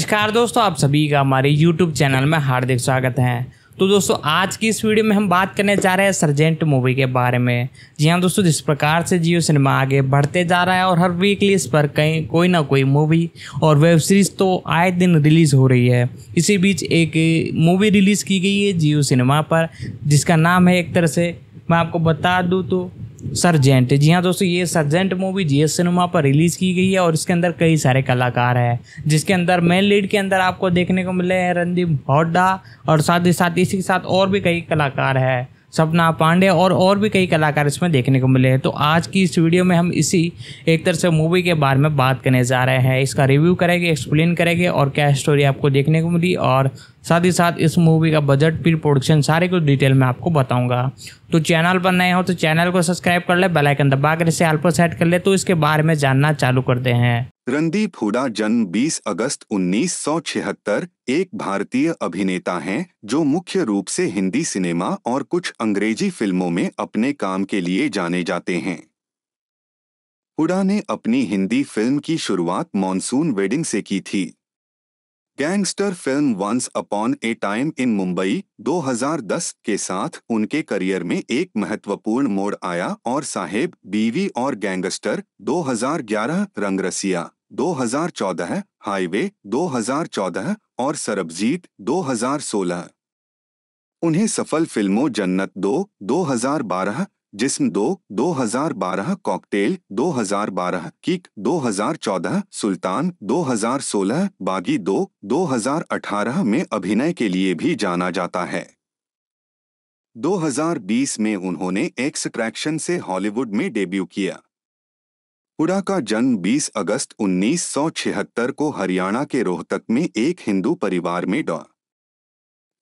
नमस्कार दोस्तों आप सभी का हमारे YouTube चैनल में हार्दिक स्वागत है तो दोस्तों आज की इस वीडियो में हम बात करने जा रहे हैं सर्जेंट मूवी के बारे में जी हाँ दोस्तों जिस प्रकार से जियो सिनेमा आगे बढ़ते जा रहा है और हर वीकली इस पर कहीं कोई ना कोई मूवी और वेब सीरीज़ तो आए दिन रिलीज़ हो रही है इसी बीच एक मूवी रिलीज़ की गई है जियो सिनेमा पर जिसका नाम है एक तरह से मैं आपको बता दूँ तो सर्जेंट जी हाँ दोस्तों ये सर्जेंट मूवी जी एस सिनेमा पर रिलीज़ की गई है और इसके अंदर कई सारे कलाकार हैं जिसके अंदर मेन लीड के अंदर आपको देखने को मिले हैं रणदीप हुड्डा और साथ ही साथ इसी के साथ और भी कई कलाकार हैं सपना पांडे और और भी कई कलाकार इसमें देखने को मिले हैं तो आज की इस वीडियो में हम इसी एक तरह से मूवी के बारे में बात करने जा रहे हैं इसका रिव्यू करेंगे एक्सप्लेन करेंगे और क्या स्टोरी आपको देखने को मिली और साथ ही साथ इस मूवी का बजट फिर प्रोडक्शन सारे कुछ डिटेल में आपको बताऊंगा तो चैनल पर नए हो तो चैनल को सब्सक्राइब कर ले बेलाइकन दबा कर इसे आल पर सेट कर ले तो इसके बारे में जानना चालू करते हैं रणदीप हुडा जन्म 20 अगस्त 1976 एक भारतीय अभिनेता हैं जो मुख्य रूप से हिंदी सिनेमा और कुछ अंग्रेजी फिल्मों में अपने काम के लिए जाने जाते हैं हुडा ने अपनी हिंदी फिल्म की शुरुआत मॉनसून वेडिंग से की थी gangster film once upon a time in Mumbai 2010 के साथ उनके करियर में एक महत्वपूर्ण मोड़ आया और साहेब बीवी और गैंगस्टर 2011 रंगरसिया 2014, हाईवे 2014 और सरबजीत 2016। उन्हें सफल फिल्मों जन्नत दो 2012, जिस्म दो 2012, कॉकटेल 2012, किक 2014, सुल्तान 2016, बागी दो 2018 में अभिनय के लिए भी जाना जाता है 2020 में उन्होंने एक्सट्रैक्शन से हॉलीवुड में डेब्यू किया हुडा का जन्म 20 अगस्त 1976 को हरियाणा के रोहतक में एक हिंदू परिवार में डॉ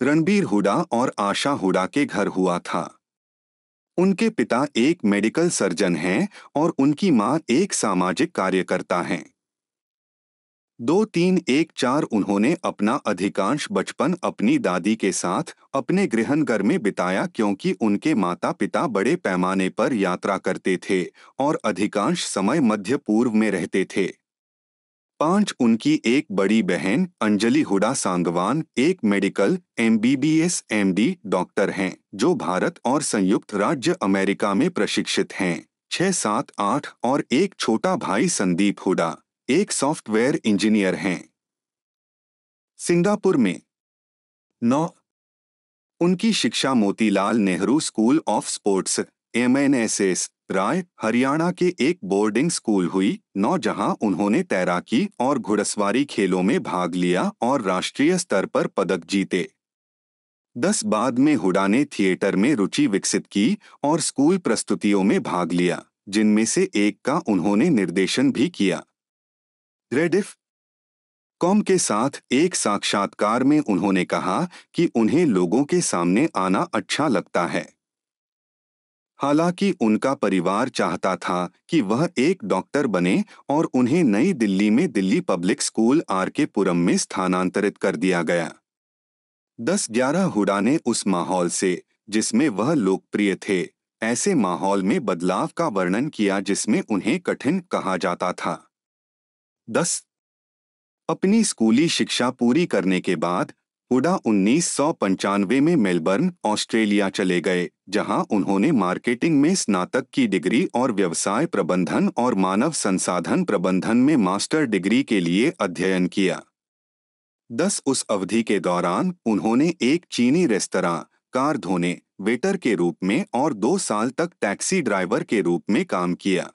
रणबीर हुडा और आशा हुडा के घर हुआ था उनके पिता एक मेडिकल सर्जन हैं और उनकी मां एक सामाजिक कार्यकर्ता हैं दो तीन एक चार उन्होंने अपना अधिकांश बचपन अपनी दादी के साथ अपने गृहनगर में बिताया क्योंकि उनके माता पिता बड़े पैमाने पर यात्रा करते थे और अधिकांश समय मध्य पूर्व में रहते थे पांच उनकी एक बड़ी बहन अंजलि हुडा सांगवान एक मेडिकल एमबीबीएस एमडी डॉक्टर हैं जो भारत और संयुक्त राज्य अमेरिका में प्रशिक्षित हैं छः सात आठ और एक छोटा भाई संदीप हुडा एक सॉफ्टवेयर इंजीनियर हैं सिंगापुर में नौ उनकी शिक्षा Motilal Nehru school of sports MNSS Rai Haryana के एक बोर्डिंग स्कूल हुई नौ जहां उन्होंने तैराकी और घुड़सवारी खेलों में भाग लिया और राष्ट्रीय स्तर पर पदक जीते दस बाद में हुडा ने थिएटर में रुचि विकसित की और स्कूल प्रस्तुतियों में भाग लिया जिनमें से एक का उन्होंने निर्देशन भी किया रेडिफ कॉम के साथ एक साक्षात्कार में उन्होंने कहा कि उन्हें लोगों के सामने आना अच्छा लगता है हालांकि उनका परिवार चाहता था कि वह एक डॉक्टर बने और उन्हें नई दिल्ली में दिल्ली पब्लिक स्कूल आर के पुरम में स्थानांतरित कर दिया गया दस ग्यारह हुडाने उस माहौल से जिसमें वह लोकप्रिय थे ऐसे माहौल में बदलाव का वर्णन किया जिसमें उन्हें कठिन कहा जाता था दस अपनी स्कूली शिक्षा पूरी करने के बाद हुडा उन्नीस में मेलबर्न ऑस्ट्रेलिया चले गए जहां उन्होंने मार्केटिंग में स्नातक की डिग्री और व्यवसाय प्रबंधन और मानव संसाधन प्रबंधन में मास्टर डिग्री के लिए अध्ययन किया दस उस अवधि के दौरान उन्होंने एक चीनी रेस्तरा कार धोने वेटर के रूप में और दो साल तक टैक्सी ड्राइवर के रूप में काम किया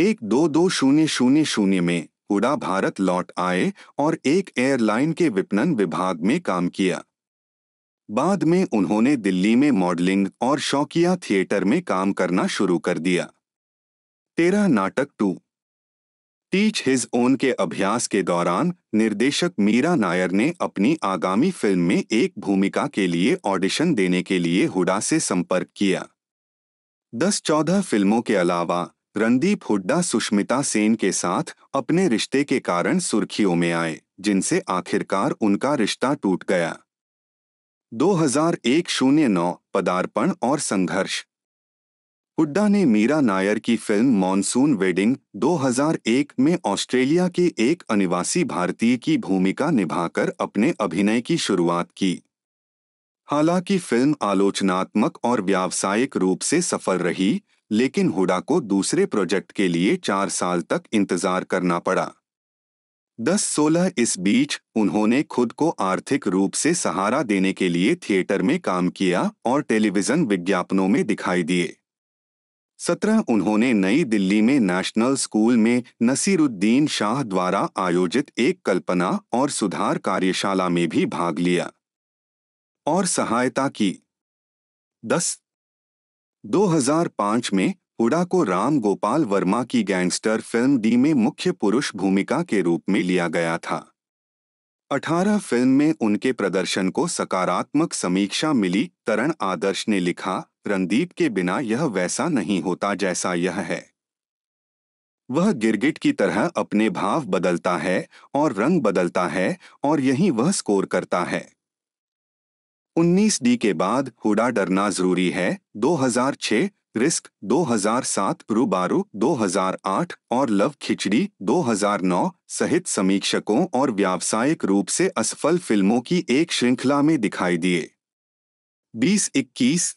एक दो दो शून्य शून्य शून्य में उड़ा भारत लौट आए और एक एयरलाइन के विपणन विभाग में काम किया बाद में उन्होंने दिल्ली में मॉडलिंग और शौकिया थिएटर में काम करना शुरू कर दिया तेरा नाटक टू टीच हिज ओन के अभ्यास के दौरान निर्देशक मीरा नायर ने अपनी आगामी फिल्म में एक भूमिका के लिए ऑडिशन देने के लिए हुडा से संपर्क किया दस चौदह फिल्मों के अलावा रणदीप हुड्डा सुष्मिता सेन के साथ अपने रिश्ते के कारण सुर्खियों में आए जिनसे आखिरकार उनका रिश्ता टूट गया 2001 शून्य नौ पदार्पण और संघर्ष हुड्डा ने मीरा नायर की फिल्म मॉनसून वेडिंग 2001 में ऑस्ट्रेलिया के एक अनिवासी भारतीय की भूमिका निभाकर अपने अभिनय की शुरुआत की हालांकि फिल्म आलोचनात्मक और व्यावसायिक रूप से सफल रही लेकिन हुडा को दूसरे प्रोजेक्ट के लिए चार साल तक इंतजार करना पड़ा दस सोलह इस बीच उन्होंने खुद को आर्थिक रूप से सहारा देने के लिए थिएटर में काम किया और टेलीविजन विज्ञापनों में दिखाई दिए सत्रह उन्होंने नई दिल्ली में नेशनल स्कूल में नसीरुद्दीन शाह द्वारा आयोजित एक कल्पना और सुधार कार्यशाला में भी भाग लिया और सहायता की दस 2005 में हुडा को राम गोपाल वर्मा की गैंगस्टर फिल्म दी में मुख्य पुरुष भूमिका के रूप में लिया गया था 18 फिल्म में उनके प्रदर्शन को सकारात्मक समीक्षा मिली तरण आदर्श ने लिखा रणदीप के बिना यह वैसा नहीं होता जैसा यह है वह गिरगिट की तरह अपने भाव बदलता है और रंग बदलता है और यही वह स्कोर करता है उन्नीस डी के बाद हुडा डरना जरूरी है 2006 रिस्क 2007 रूबारू 2008 और लव खिचड़ी 2009 सहित समीक्षकों और व्यावसायिक रूप से असफल फिल्मों की एक श्रृंखला में दिखाई दिए 2021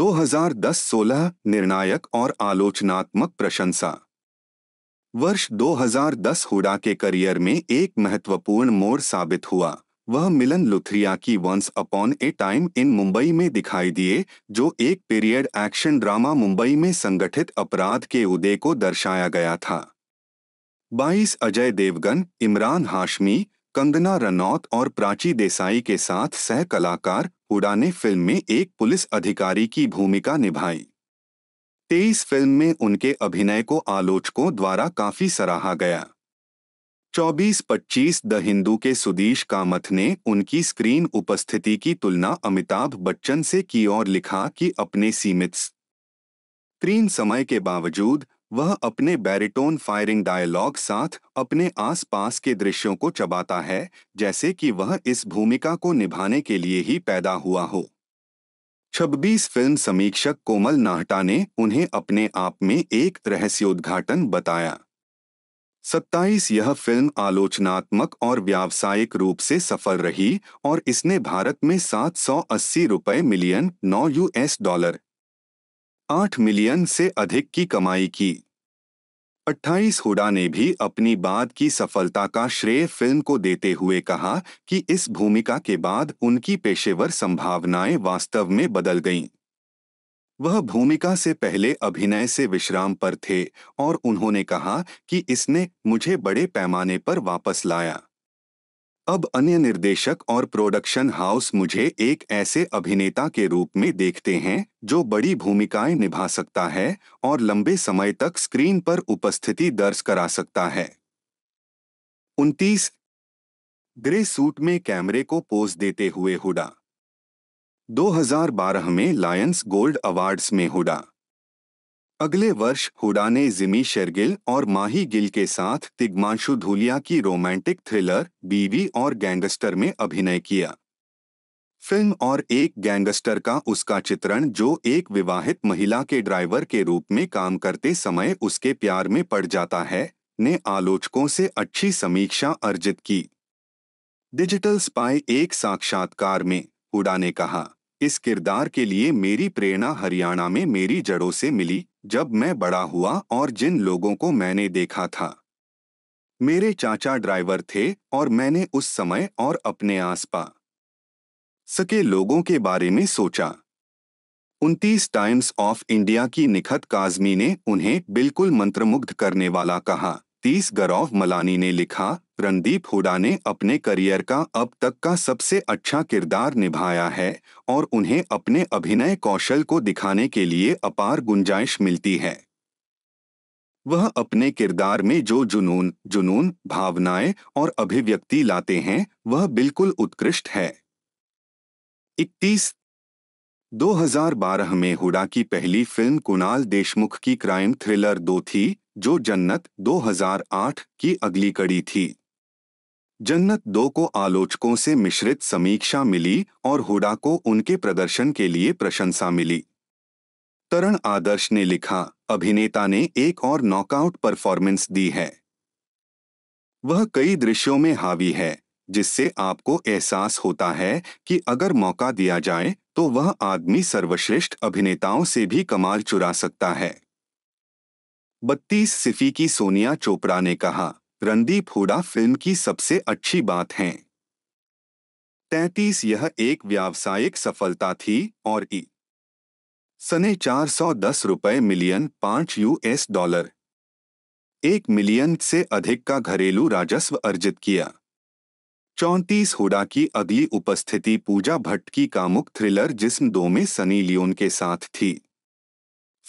2010-16 निर्णायक और आलोचनात्मक प्रशंसा वर्ष 2010 हुडा के करियर में एक महत्वपूर्ण मोड़ साबित हुआ वह मिलन लुथरिया की once upon a time in Mumbai में दिखाई दिए जो एक पीरियड एक्शन ड्रामा मुंबई में संगठित अपराध के उदय को दर्शाया गया था 22 अजय देवगन इमरान हाशमी कंगना रनौत और प्राची देसाई के साथ सह कलाकार हुडा ने फिल्म में एक पुलिस अधिकारी की भूमिका निभाई तेईस फिल्म में उनके अभिनय को आलोचकों द्वारा काफी सराहा गया चौबीस पच्चीस द हिंदू के सुदीश कामथ ने उनकी स्क्रीन उपस्थिति की तुलना अमिताभ बच्चन से की और लिखा कि अपने सीमित स्क्रीन समय के बावजूद वह अपने बैरिटोन फायरिंग डायलॉग साथ अपने आसपास के दृश्यों को चबाता है जैसे कि वह इस भूमिका को निभाने के लिए ही पैदा हुआ हो 26 फिल्म समीक्षक कोमल नाहटा ने उन्हें अपने आप में एक रहस्योद्घाटन बताया सत्ताईस यह फिल्म आलोचनात्मक और व्यावसायिक रूप से सफल रही और इसने भारत में 780 रुपए मिलियन 9 यूएस डॉलर 8 मिलियन से अधिक की कमाई की 28 हुडा ने भी अपनी बाद की सफलता का श्रेय फिल्म को देते हुए कहा कि इस भूमिका के बाद उनकी पेशेवर संभावनाएं वास्तव में बदल गईं वह भूमिका से पहले अभिनय से विश्राम पर थे और उन्होंने कहा कि इसने मुझे बड़े पैमाने पर वापस लाया अब अन्य निर्देशक और प्रोडक्शन हाउस मुझे एक ऐसे अभिनेता के रूप में देखते हैं जो बड़ी भूमिकाएं निभा सकता है और लंबे समय तक स्क्रीन पर उपस्थिति दर्ज करा सकता है उनतीस ग्रे सूट में कैमरे को पोज देते हुए हुडा 2012 में लायंस गोल्ड अवार्ड्स में हुडा अगले वर्ष हुडा ने जिमी शेरगिल और माही गिल के साथ तिग्मांशु धूलिया की रोमांटिक थ्रिलर बीवी और गैंगस्टर में अभिनय किया फिल्म और एक गैंगस्टर का उसका चित्रण जो एक विवाहित महिला के ड्राइवर के रूप में काम करते समय उसके प्यार में पड़ जाता है ने आलोचकों से अच्छी समीक्षा अर्जित की डिजिटल स्पाई एक साक्षात्कार में हुडा ने कहा इस किरदार के लिए मेरी प्रेरणा हरियाणा में मेरी जड़ों से मिली जब मैं बड़ा हुआ और जिन लोगों को मैंने देखा था मेरे चाचा ड्राइवर थे और मैंने उस समय और अपने आसपा सके लोगों के बारे में सोचा उनतीस टाइम्स ऑफ इंडिया की निखत काजमी ने उन्हें बिल्कुल मंत्रमुग्ध करने वाला कहा तीस गौरव मलानी ने लिखा रणदीप हुडा ने अपने करियर का अब तक का सबसे अच्छा किरदार निभाया है और उन्हें अपने अभिनय कौशल को दिखाने के लिए अपार गुंजाइश मिलती है वह अपने किरदार में जो जुनून जुनून भावनाएं और अभिव्यक्ति लाते हैं वह बिल्कुल उत्कृष्ट है इकतीस 2012 में हुडा की पहली फिल्म कुणाल देशमुख की क्राइम थ्रिलर दो थी जो जन्नत 2008 की अगली कड़ी थी जन्नत दो को आलोचकों से मिश्रित समीक्षा मिली और हुडा को उनके प्रदर्शन के लिए प्रशंसा मिली तरण आदर्श ने लिखा अभिनेता ने एक और नॉकआउट परफॉर्मेंस दी है वह कई दृश्यों में हावी है जिससे आपको एहसास होता है कि अगर मौका दिया जाए तो वह आदमी सर्वश्रेष्ठ अभिनेताओं से भी कमाल चुरा सकता है बत्तीस सिफी की सोनिया चोपड़ा ने कहा रणदीप हुडा फिल्म की सबसे अच्छी बात है तैतीस यह एक व्यावसायिक सफलता थी और ई सने चार सौ दस रुपये मिलियन पांच यूएस डॉलर एक मिलियन से अधिक का घरेलू राजस्व अर्जित किया चौंतीस हुडा की अगली उपस्थिति पूजा भट्ट की कामुक थ्रिलर जिस्म दो में सनी लियोन के साथ थी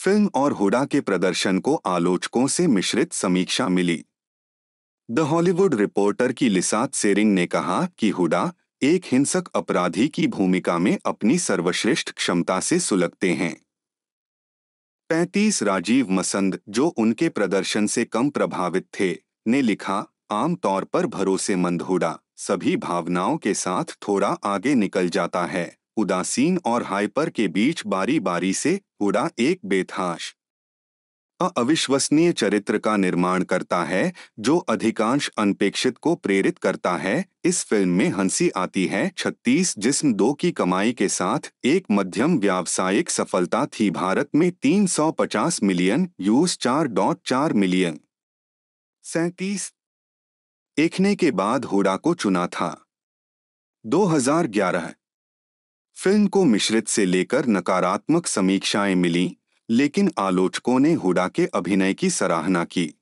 फिल्म और हुडा के प्रदर्शन को आलोचकों से मिश्रित समीक्षा मिली द हॉलीवुड रिपोर्टर की लिसात सेरिंग ने कहा कि हुडा एक हिंसक अपराधी की भूमिका में अपनी सर्वश्रेष्ठ क्षमता से सुलगते हैं पैंतीस राजीव मसंद जो उनके प्रदर्शन से कम प्रभावित थे ने लिखा आमतौर पर भरोसेमंद हुडा सभी भावनाओं के साथ थोड़ा आगे निकल जाता है उदासीन और हाइपर के बीच बारी बारी से उड़ा एक बेथाश अविश्वसनीय चरित्र का निर्माण करता है जो अधिकांश अनपेक्षित को प्रेरित करता है इस फिल्म में हंसी आती है छत्तीस जिस्म दो की कमाई के साथ एक मध्यम व्यावसायिक सफलता थी भारत में 350 मिलियन यूस चार डॉट चार मिलियन सैतीस एकने के बाद हुडा को चुना था 2011 फिल्म को मिश्रित से लेकर नकारात्मक समीक्षाएं मिली लेकिन आलोचकों ने हुडा के अभिनय की सराहना की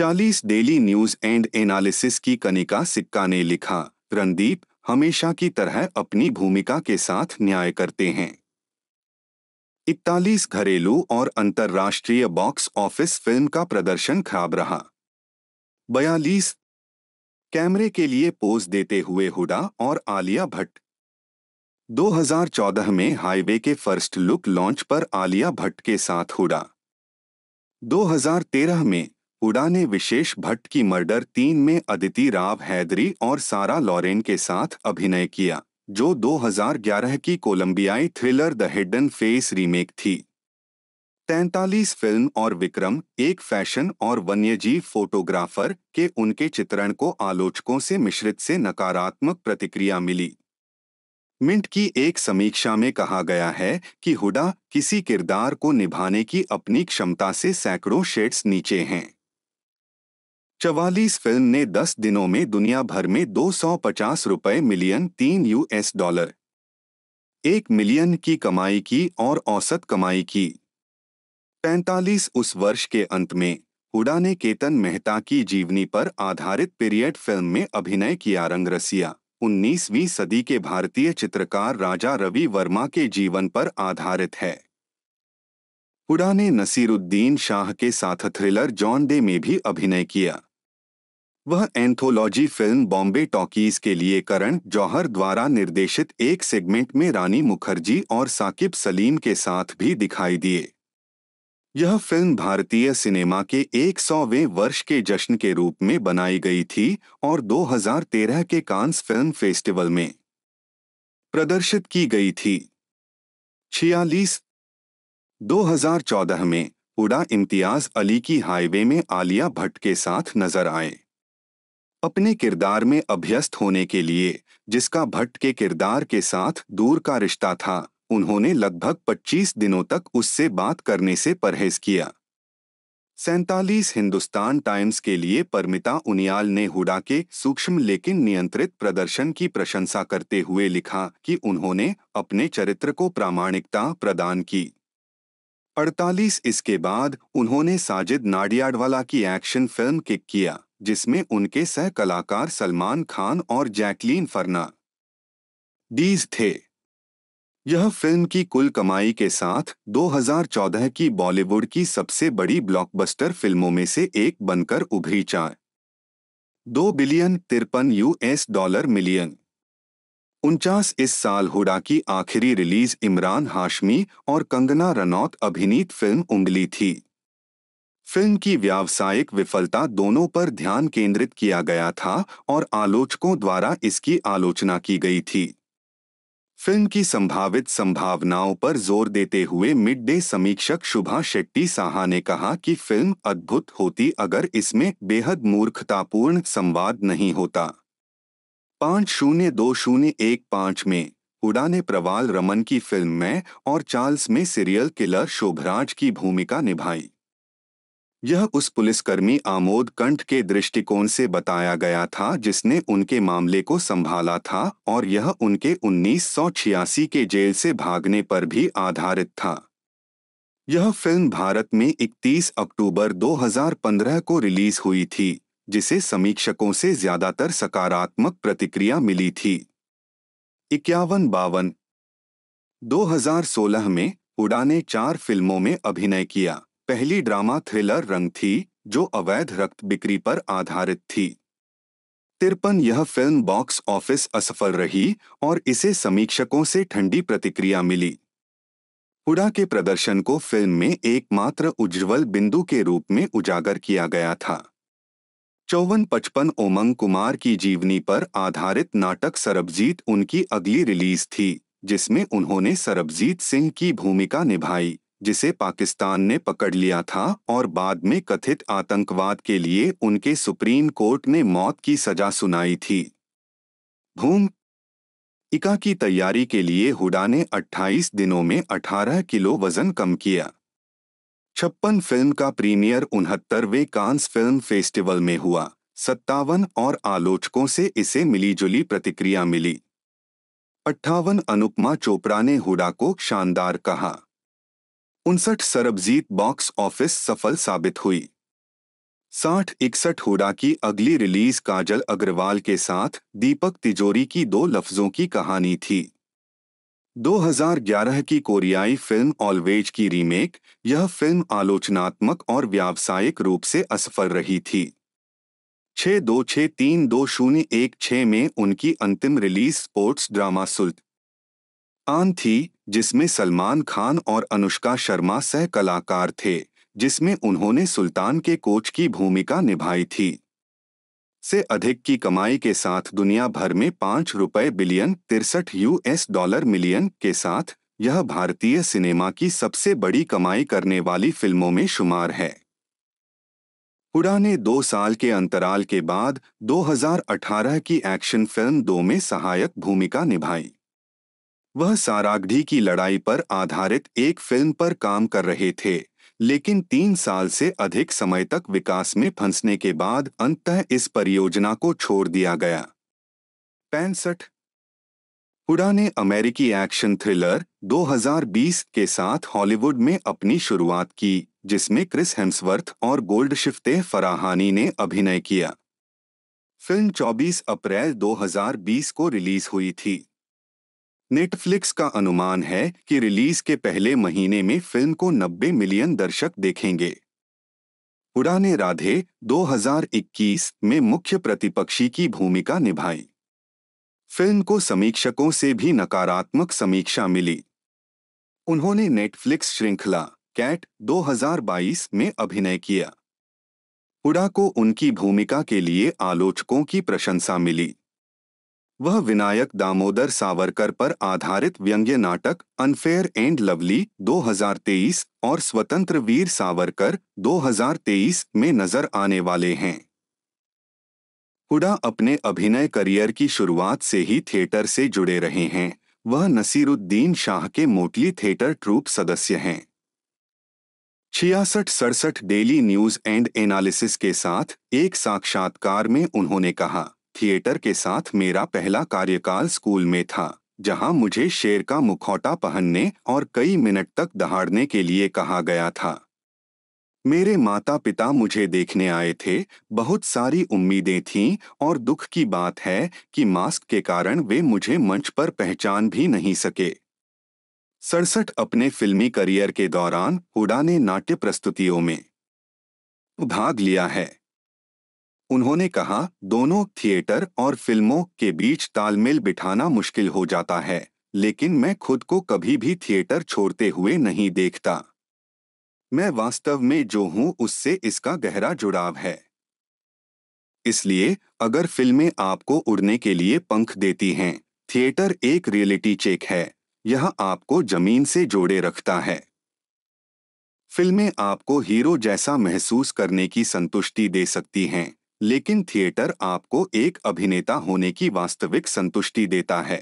40 डेली न्यूज एंड एनालिसिस की कनिका सिक्का ने लिखा रणदीप हमेशा की तरह अपनी भूमिका के साथ न्याय करते हैं इकतालीस घरेलू और अंतर्राष्ट्रीय बॉक्स ऑफिस फिल्म का प्रदर्शन खराब रहा बयालीस कैमरे के लिए पोज देते हुए हुडा और आलिया भट्ट 2014 में हाईवे के फर्स्ट लुक लॉन्च पर आलिया भट्ट के साथ हुडा 2013 में हुडा ने विशेष भट्ट की मर्डर तीन में अदिति राव हैदरी और सारा लॉरेन के साथ अभिनय किया जो 2011 की कोलंबियाई thriller the hidden face remake थी तैंतालीस फिल्म और विक्रम एक फैशन और वन्यजीव फोटोग्राफर के उनके चित्रण को आलोचकों से मिश्रित से नकारात्मक प्रतिक्रिया मिली मिंट की एक समीक्षा में कहा गया है कि हुडा किसी किरदार को निभाने की अपनी क्षमता से सैकड़ों शेड्स नीचे हैं चवालीस फिल्म ने 10 दिनों में दुनिया भर में दो रुपए मिलियन तीन यूएस डॉलर एक मिलियन की कमाई की और औसत कमाई की 45 उस वर्ष के अंत में हुडा ने केतन मेहता की जीवनी पर आधारित पीरियड फिल्म में अभिनय किया रंगरसिया 19वीं सदी के भारतीय चित्रकार राजा रवि वर्मा के जीवन पर आधारित है हुडा ने नसीरुद्दीन शाह के साथ थ्रिलर जॉन डे में भी अभिनय किया वह एंथोलॉजी फिल्म बॉम्बे टॉकीज के लिए करण जौहर द्वारा निर्देशित एक सेगमेंट में रानी मुखर्जी और साकिब सलीम के साथ भी दिखाई दिए यह फिल्म भारतीय सिनेमा के 100वें वर्ष के जश्न के रूप में बनाई गई थी और 2013 के कांस फिल्म फेस्टिवल में प्रदर्शित की गई थी छियालीस 2014 में उड़ा इम्तियाज अली की हाईवे में आलिया भट्ट के साथ नजर आए अपने किरदार में अभ्यस्त होने के लिए जिसका भट्ट के किरदार के साथ दूर का रिश्ता था उन्होंने लगभग 25 दिनों तक उससे बात करने से परहेज किया सैतालीस हिंदुस्तान टाइम्स के लिए परमिता उनियाल ने हुडा के सूक्ष्म लेकिन नियंत्रित प्रदर्शन की प्रशंसा करते हुए लिखा कि उन्होंने अपने चरित्र को प्रामाणिकता प्रदान की 48 इसके बाद उन्होंने साजिद नाडियाडवाला की एक्शन फिल्म किक किया जिसमें उनके सह कलाकार सलमान खान और जैकलीन फरना डीज थे यह फिल्म की कुल कमाई के साथ 2014 की बॉलीवुड की सबसे बड़ी ब्लॉकबस्टर फिल्मों में से एक बनकर उभरी चाय दो बिलियन तिरपन यूएस डॉलर मिलियन उनचास इस साल हुडा की आखिरी रिलीज इमरान हाशमी और कंगना रनौत अभिनीत फिल्म उंगली थी फिल्म की व्यावसायिक विफलता दोनों पर ध्यान केंद्रित किया गया था और आलोचकों द्वारा इसकी आलोचना की गई थी फिल्म की संभावित संभावनाओं पर जोर देते हुए मिड डे समीक्षक शुभा शेट्टी साहा ने कहा कि फिल्म अद्भुत होती अगर इसमें बेहद मूर्खतापूर्ण संवाद नहीं होता पाँच शून्य दो शून्य एक पाँच में उड़ाने प्रवाल रमन की फिल्म में और चार्ल्स में सीरियल किलर शोभराज की भूमिका निभाई यह उस पुलिसकर्मी आमोद कंठ के दृष्टिकोण से बताया गया था जिसने उनके मामले को संभाला था और यह उनके उन्नीस के जेल से भागने पर भी आधारित था यह फिल्म भारत में 31 अक्टूबर 2015 को रिलीज हुई थी जिसे समीक्षकों से ज्यादातर सकारात्मक प्रतिक्रिया मिली थी इक्यावन बावन 2016 में उड़ा ने चार फिल्मों में अभिनय किया पहली ड्रामा थ्रिलर रंग थी जो अवैध रक्त बिक्री पर आधारित थी तिरपन यह फिल्म बॉक्स ऑफिस असफल रही और इसे समीक्षकों से ठंडी प्रतिक्रिया मिली हुडा के प्रदर्शन को फिल्म में एकमात्र उज्ज्वल बिंदु के रूप में उजागर किया गया था चौवन पचपन ओमंग कुमार की जीवनी पर आधारित नाटक सरबजीत उनकी अगली रिलीज थी जिसमें उन्होंने सरबजीत सिंह की भूमिका निभाई जिसे पाकिस्तान ने पकड़ लिया था और बाद में कथित आतंकवाद के लिए उनके सुप्रीम कोर्ट ने मौत की सजा सुनाई थी भूम इका की तैयारी के लिए हुडा ने 28 दिनों में 18 किलो वजन कम किया छप्पन फिल्म का प्रीमियर उनहत्तरवें कांस फिल्म फेस्टिवल में हुआ सत्तावन और आलोचकों से इसे मिलीजुली प्रतिक्रिया मिली अट्ठावन अनुपमा चोपड़ा ने हुडा को शानदार कहा उनसठ सरबजीत बॉक्स ऑफिस सफल साबित हुई साठ इकसठ हुडा की अगली रिलीज काजल अग्रवाल के साथ दीपक तिजोरी की दो लफ्जों की कहानी थी 2011 की कोरियाई फिल्म ऑलवेज की रीमेक यह फिल्म आलोचनात्मक और व्यावसायिक रूप से असफल रही थी छ दो छ तीन दो शून्य एक छ में उनकी अंतिम रिलीज स्पोर्ट्स ड्रामा सुल्त आन थी जिसमें सलमान खान और अनुष्का शर्मा सह कलाकार थे जिसमें उन्होंने सुल्तान के कोच की भूमिका निभाई थी से अधिक की कमाई के साथ दुनिया भर में पाँच रुपये बिलियन तिरसठ यूएस डॉलर मिलियन के साथ यह भारतीय सिनेमा की सबसे बड़ी कमाई करने वाली फिल्मों में शुमार है हुडा ने दो साल के अंतराल के बाद 2018 की एक्शन फिल्म दो में सहायक भूमिका निभाई वह साराग्ढी की लड़ाई पर आधारित एक फिल्म पर काम कर रहे थे लेकिन तीन साल से अधिक समय तक विकास में फंसने के बाद अंततः इस परियोजना को छोड़ दिया गया पैंसठ हुडा ने अमेरिकी एक्शन थ्रिलर 2020 के साथ हॉलीवुड में अपनी शुरुआत की जिसमें क्रिस हेम्सवर्थ और गोल्ड शिफ्ते फराहानी ने अभिनय किया फिल्म 24 अप्रैल 2020 को रिलीज हुई थी नेटफ्लिक्स का अनुमान है कि रिलीज के पहले महीने में फिल्म को 90 मिलियन दर्शक देखेंगे उड़ाने राधे 2021 में मुख्य प्रतिपक्षी की भूमिका निभाई फिल्म को समीक्षकों से भी नकारात्मक समीक्षा मिली उन्होंने नेटफ्लिक्स श्रृंखला कैट 2022 में अभिनय किया उड़ा को उनकी भूमिका के लिए आलोचकों की प्रशंसा मिली वह विनायक दामोदर सावरकर पर आधारित व्यंग्य नाटक अनफेयर एंड लवली 2023 और स्वतंत्र वीर सावरकर 2023 में नजर आने वाले हैं हुडा अपने अभिनय करियर की शुरुआत से ही थिएटर से जुड़े रहे हैं वह नसीरुद्दीन शाह के मोटली थिएटर ट्रूप सदस्य हैं छियासठ सड़सठ डेली न्यूज एंड एनालिसिस के साथ एक साक्षात्कार में उन्होंने कहा थिएटर के साथ मेरा पहला कार्यकाल स्कूल में था जहां मुझे शेर का मुखौटा पहनने और कई मिनट तक दहाड़ने के लिए कहा गया था मेरे माता पिता मुझे देखने आए थे बहुत सारी उम्मीदें थीं और दुख की बात है कि मास्क के कारण वे मुझे मंच पर पहचान भी नहीं सके सड़सठ अपने फिल्मी करियर के दौरान हुडा ने नाट्य प्रस्तुतियों में भाग लिया है उन्होंने कहा दोनों थिएटर और फिल्मों के बीच तालमेल बिठाना मुश्किल हो जाता है लेकिन मैं खुद को कभी भी थिएटर छोड़ते हुए नहीं देखता मैं वास्तव में जो हूं उससे इसका गहरा जुड़ाव है इसलिए अगर फिल्में आपको उड़ने के लिए पंख देती हैं थिएटर एक रियलिटी चेक है यह आपको जमीन से जोड़े रखता है फिल्में आपको हीरो जैसा महसूस करने की संतुष्टि दे सकती हैं लेकिन थिएटर आपको एक अभिनेता होने की वास्तविक संतुष्टि देता है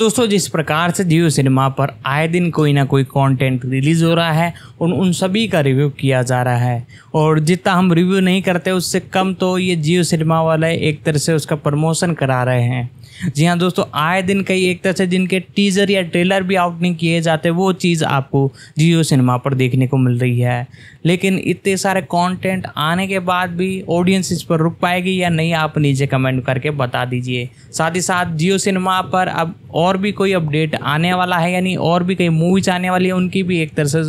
दोस्तों जिस प्रकार से जियो सिनेमा पर आए दिन कोई ना कोई कंटेंट रिलीज़ हो रहा है उन उन सभी का रिव्यू किया जा रहा है और जितना हम रिव्यू नहीं करते उससे कम तो ये जियो सिनेमा वाले एक तरह से उसका प्रमोशन करा रहे हैं जी हाँ दोस्तों आए दिन कई एक तरह से जिनके टीजर या ट्रेलर भी आउट नहीं किए जाते वो चीज़ आपको जियो सिनेमा पर देखने को मिल रही है लेकिन इतने सारे कंटेंट आने के बाद भी ऑडियंस इस पर रुक पाएगी या नहीं आप नीचे कमेंट करके बता दीजिए साथ ही साथ जियो सिनेमा पर अब और भी कोई अपडेट आने वाला है यानी और भी कई मूवीज आने वाली है उनकी भी एक तरह से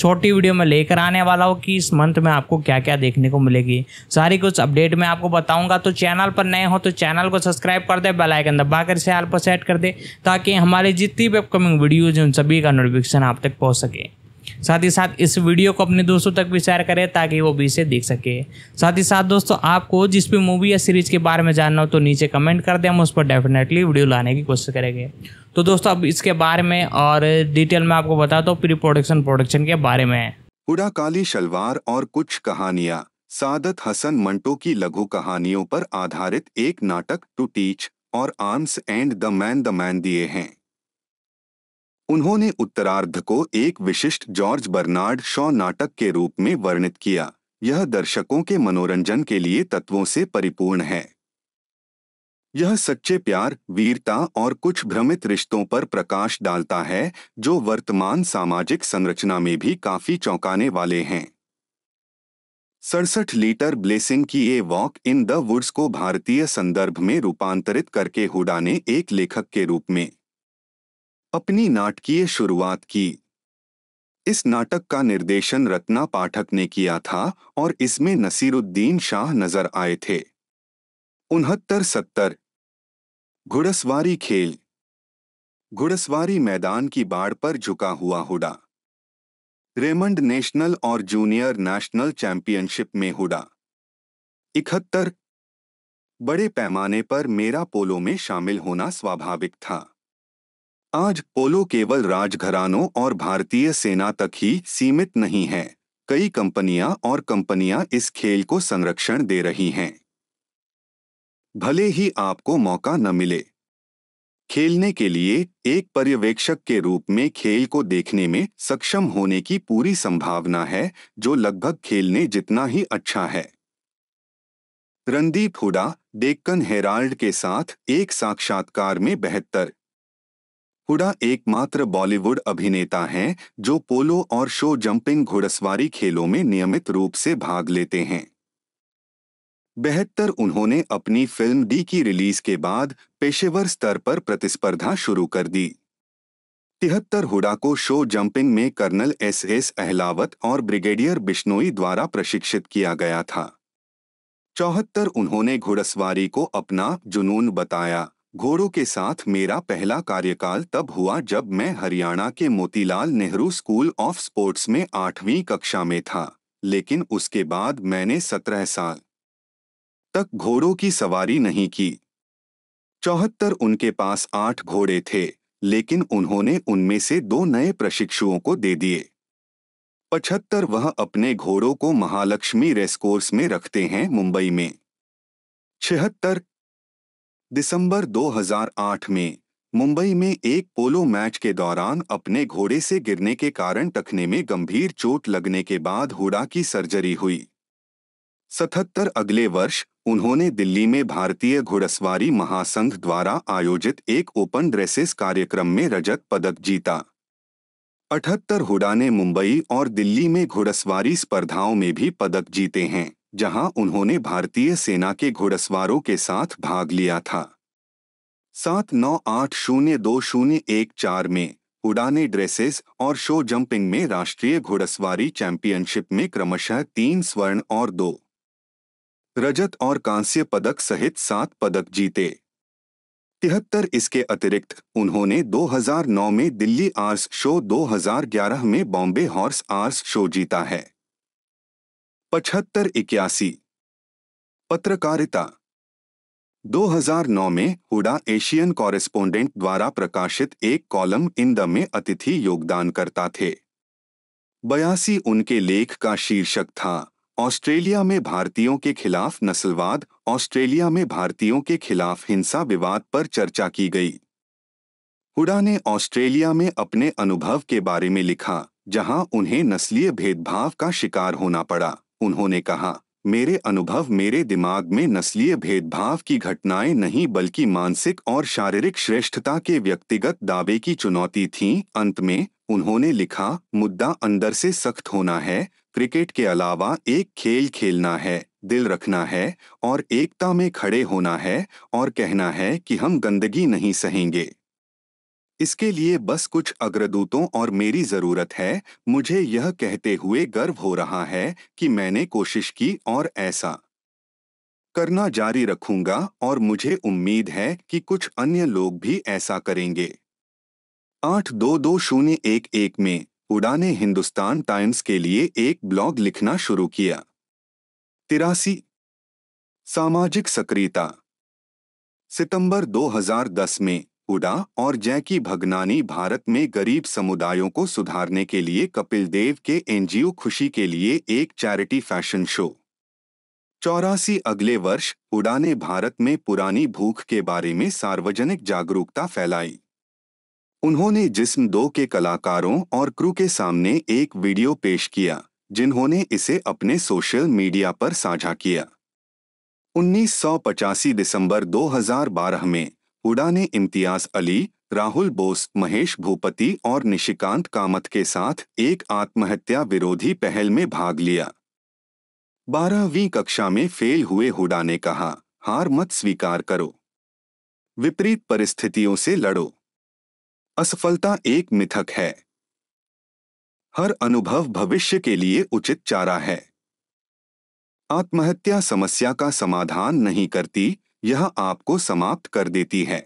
छोटी वीडियो में लेकर आने वाला हूँ कि इस मंथ में आपको क्या क्या देखने को मिलेगी सारी कुछ अपडेट मैं आपको बताऊँगा तो चैनल पर नए हो तो चैनल को सब्सक्राइब कर दे बेलाइकन दबा कर आल पर सेट कर दे ताकि हमारे जितनी भी अपकमिंग वीडियोज़ उन सभी का नोटिफिकेशन आप तक पहुँच सके साथ ही साथ इस वीडियो को अपने दोस्तों तक भी शेयर करें ताकि वो भी इसे देख सके साथ ही साथ दोस्तों आपको जिस भी मूवी या सीरीज के बारे में जानना हो तो नीचे कमेंट कर दें हम उस पर डेफिनेटली वीडियो लाने की कोशिश करेंगे तो दोस्तों अब इसके बारे में और डिटेल में आपको बता दो प्री प्रोडक्शन प्रोडक्शन के बारे में उड़ा काली शलवार और कुछ कहानियाँ सादत हसन मंटो की लघु कहानियों पर आधारित एक नाटक टू टीच और arms and the man the man दिए हैं उन्होंने उत्तरार्ध को एक विशिष्ट जॉर्ज बर्नार्ड शॉ नाटक के रूप में वर्णित किया यह दर्शकों के मनोरंजन के लिए तत्वों से परिपूर्ण है यह सच्चे प्यार वीरता और कुछ भ्रमित रिश्तों पर प्रकाश डालता है जो वर्तमान सामाजिक संरचना में भी काफी चौंकाने वाले हैं सड़सठ लीटर ब्लेसिंग की a walk in the woods को भारतीय संदर्भ में रूपांतरित करके हुडा ने एक लेखक के रूप में अपनी नाटकीय शुरुआत की इस नाटक का निर्देशन रत्ना पाठक ने किया था और इसमें नसीरुद्दीन शाह नजर आए थे उनहत्तर सत्तर घुड़सवारी खेल घुड़सवारी मैदान की बाढ़ पर झुका हुआ हुडा रेमंड नेशनल और जूनियर नेशनल चैंपियनशिप में हुडा इकहत्तर बड़े पैमाने पर मेरा पोलो में शामिल होना स्वाभाविक था आज पोलो केवल राजघरानों और भारतीय सेना तक ही सीमित नहीं है कई कंपनियां और कंपनियां इस खेल को संरक्षण दे रही हैं भले ही आपको मौका न मिले खेलने के लिए एक पर्यवेक्षक के रूप में खेल को देखने में सक्षम होने की पूरी संभावना है जो लगभग खेलने जितना ही अच्छा है रणदीप हुडा डेक्कन हेराल्ड के साथ एक साक्षात्कार में बेहतर हुडा एकमात्र बॉलीवुड अभिनेता हैं जो पोलो और शो जंपिंग घुड़सवारी खेलों में नियमित रूप से भाग लेते हैं बेहतर उन्होंने अपनी फिल्म डी की रिलीज के बाद पेशेवर स्तर पर प्रतिस्पर्धा शुरू कर दी तिहत्तर हुडा को शो जंपिंग में कर्नल एस एस अहलावत और ब्रिगेडियर बिश्नोई द्वारा प्रशिक्षित किया गया था चौहत्तर उन्होंने घुड़सवारी को अपना जुनून बताया घोड़ों के साथ मेरा पहला कार्यकाल तब हुआ जब मैं हरियाणा के Motilal Nehru school of sports में आठवीं कक्षा में था लेकिन उसके बाद मैंने सत्रह साल तक घोड़ों की सवारी नहीं की चौहत्तर उनके पास आठ घोड़े थे लेकिन उन्होंने उनमें से दो नए प्रशिक्षुओं को दे दिए पचहत्तर वह अपने घोड़ों को महालक्ष्मी रेसकोर्स में रखते हैं मुंबई में छिहत्तर दिसंबर 2008 में मुंबई में एक पोलो मैच के दौरान अपने घोड़े से गिरने के कारण टखने में गंभीर चोट लगने के बाद हुडा की सर्जरी हुई सतहत्तर अगले वर्ष उन्होंने दिल्ली में भारतीय घुड़सवारी महासंघ द्वारा आयोजित एक ओपन ड्रेसेस कार्यक्रम में रजत पदक जीता अठहत्तर हुडा ने मुंबई और दिल्ली में घुड़सवारी स्पर्धाओं में भी पदक जीते हैं जहां उन्होंने भारतीय सेना के घुड़सवारों के साथ भाग लिया था सात नौ आठ शून्य दो शून्य एक चार में उड़ाने ड्रेसेस और शो जंपिंग में राष्ट्रीय घुड़सवारी चैंपियनशिप में क्रमशः तीन स्वर्ण और दो रजत और कांस्य पदक सहित सात पदक जीते तिहत्तर इसके अतिरिक्त उन्होंने 2009 में दिल्ली आर्स शो 2011 में बॉम्बे हॉर्स आर्स शो जीता है पचहत्तर इक्यासी पत्रकारिता 2009 में हुडा एशियन कॉरेस्पोंडेंट द्वारा प्रकाशित एक कॉलम इन द में अतिथि करता थे बयासी उनके लेख का शीर्षक था ऑस्ट्रेलिया में भारतीयों के खिलाफ नस्लवाद ऑस्ट्रेलिया में भारतीयों के खिलाफ हिंसा विवाद पर चर्चा की गई हुडा ने ऑस्ट्रेलिया में अपने अनुभव के बारे में लिखा जहां उन्हें नस्लीय भेदभाव का शिकार होना पड़ा उन्होंने कहा मेरे अनुभव मेरे दिमाग में नस्लीय भेदभाव की घटनाएं नहीं बल्कि मानसिक और शारीरिक श्रेष्ठता के व्यक्तिगत दावे की चुनौती थी अंत में उन्होंने लिखा मुद्दा अंदर से सख्त होना है क्रिकेट के अलावा एक खेल खेलना है दिल रखना है और एकता में खड़े होना है और कहना है कि हम गंदगी नहीं सहेंगे इसके लिए बस कुछ अग्रदूतों और मेरी ज़रूरत है मुझे यह कहते हुए गर्व हो रहा है कि मैंने कोशिश की और ऐसा करना जारी रखूंगा और मुझे उम्मीद है कि कुछ अन्य लोग भी ऐसा करेंगे आठ दो दो शून्य एक एक में उड़ाने हिंदुस्तान टाइम्स के लिए एक ब्लॉग लिखना शुरू किया तिरासी सामाजिक सक्रियता सितंबर 2010 में उडा और जैकी भगनानी भारत में गरीब समुदायों को सुधारने के लिए कपिल देव के एनजीओ खुशी के लिए एक चैरिटी फैशन शो चौरासी अगले वर्ष उडा ने भारत में पुरानी भूख के बारे में सार्वजनिक जागरूकता फैलाई उन्होंने जिस्म दो के कलाकारों और क्रू के सामने एक वीडियो पेश किया जिन्होंने इसे अपने सोशल मीडिया पर साझा किया उन्नीस दिसंबर 2012 में हुडा ने इम्तियाज अली राहुल बोस महेश भूपति और निशिकांत कामत के साथ एक आत्महत्या विरोधी पहल में भाग लिया बारहवीं कक्षा में फेल हुए हुडा ने कहा हार मत स्वीकार करो विपरीत परिस्थितियों से लड़ो असफलता एक मिथक है हर अनुभव भविष्य के लिए उचित चारा है आत्महत्या समस्या का समाधान नहीं करती यह आपको समाप्त कर देती है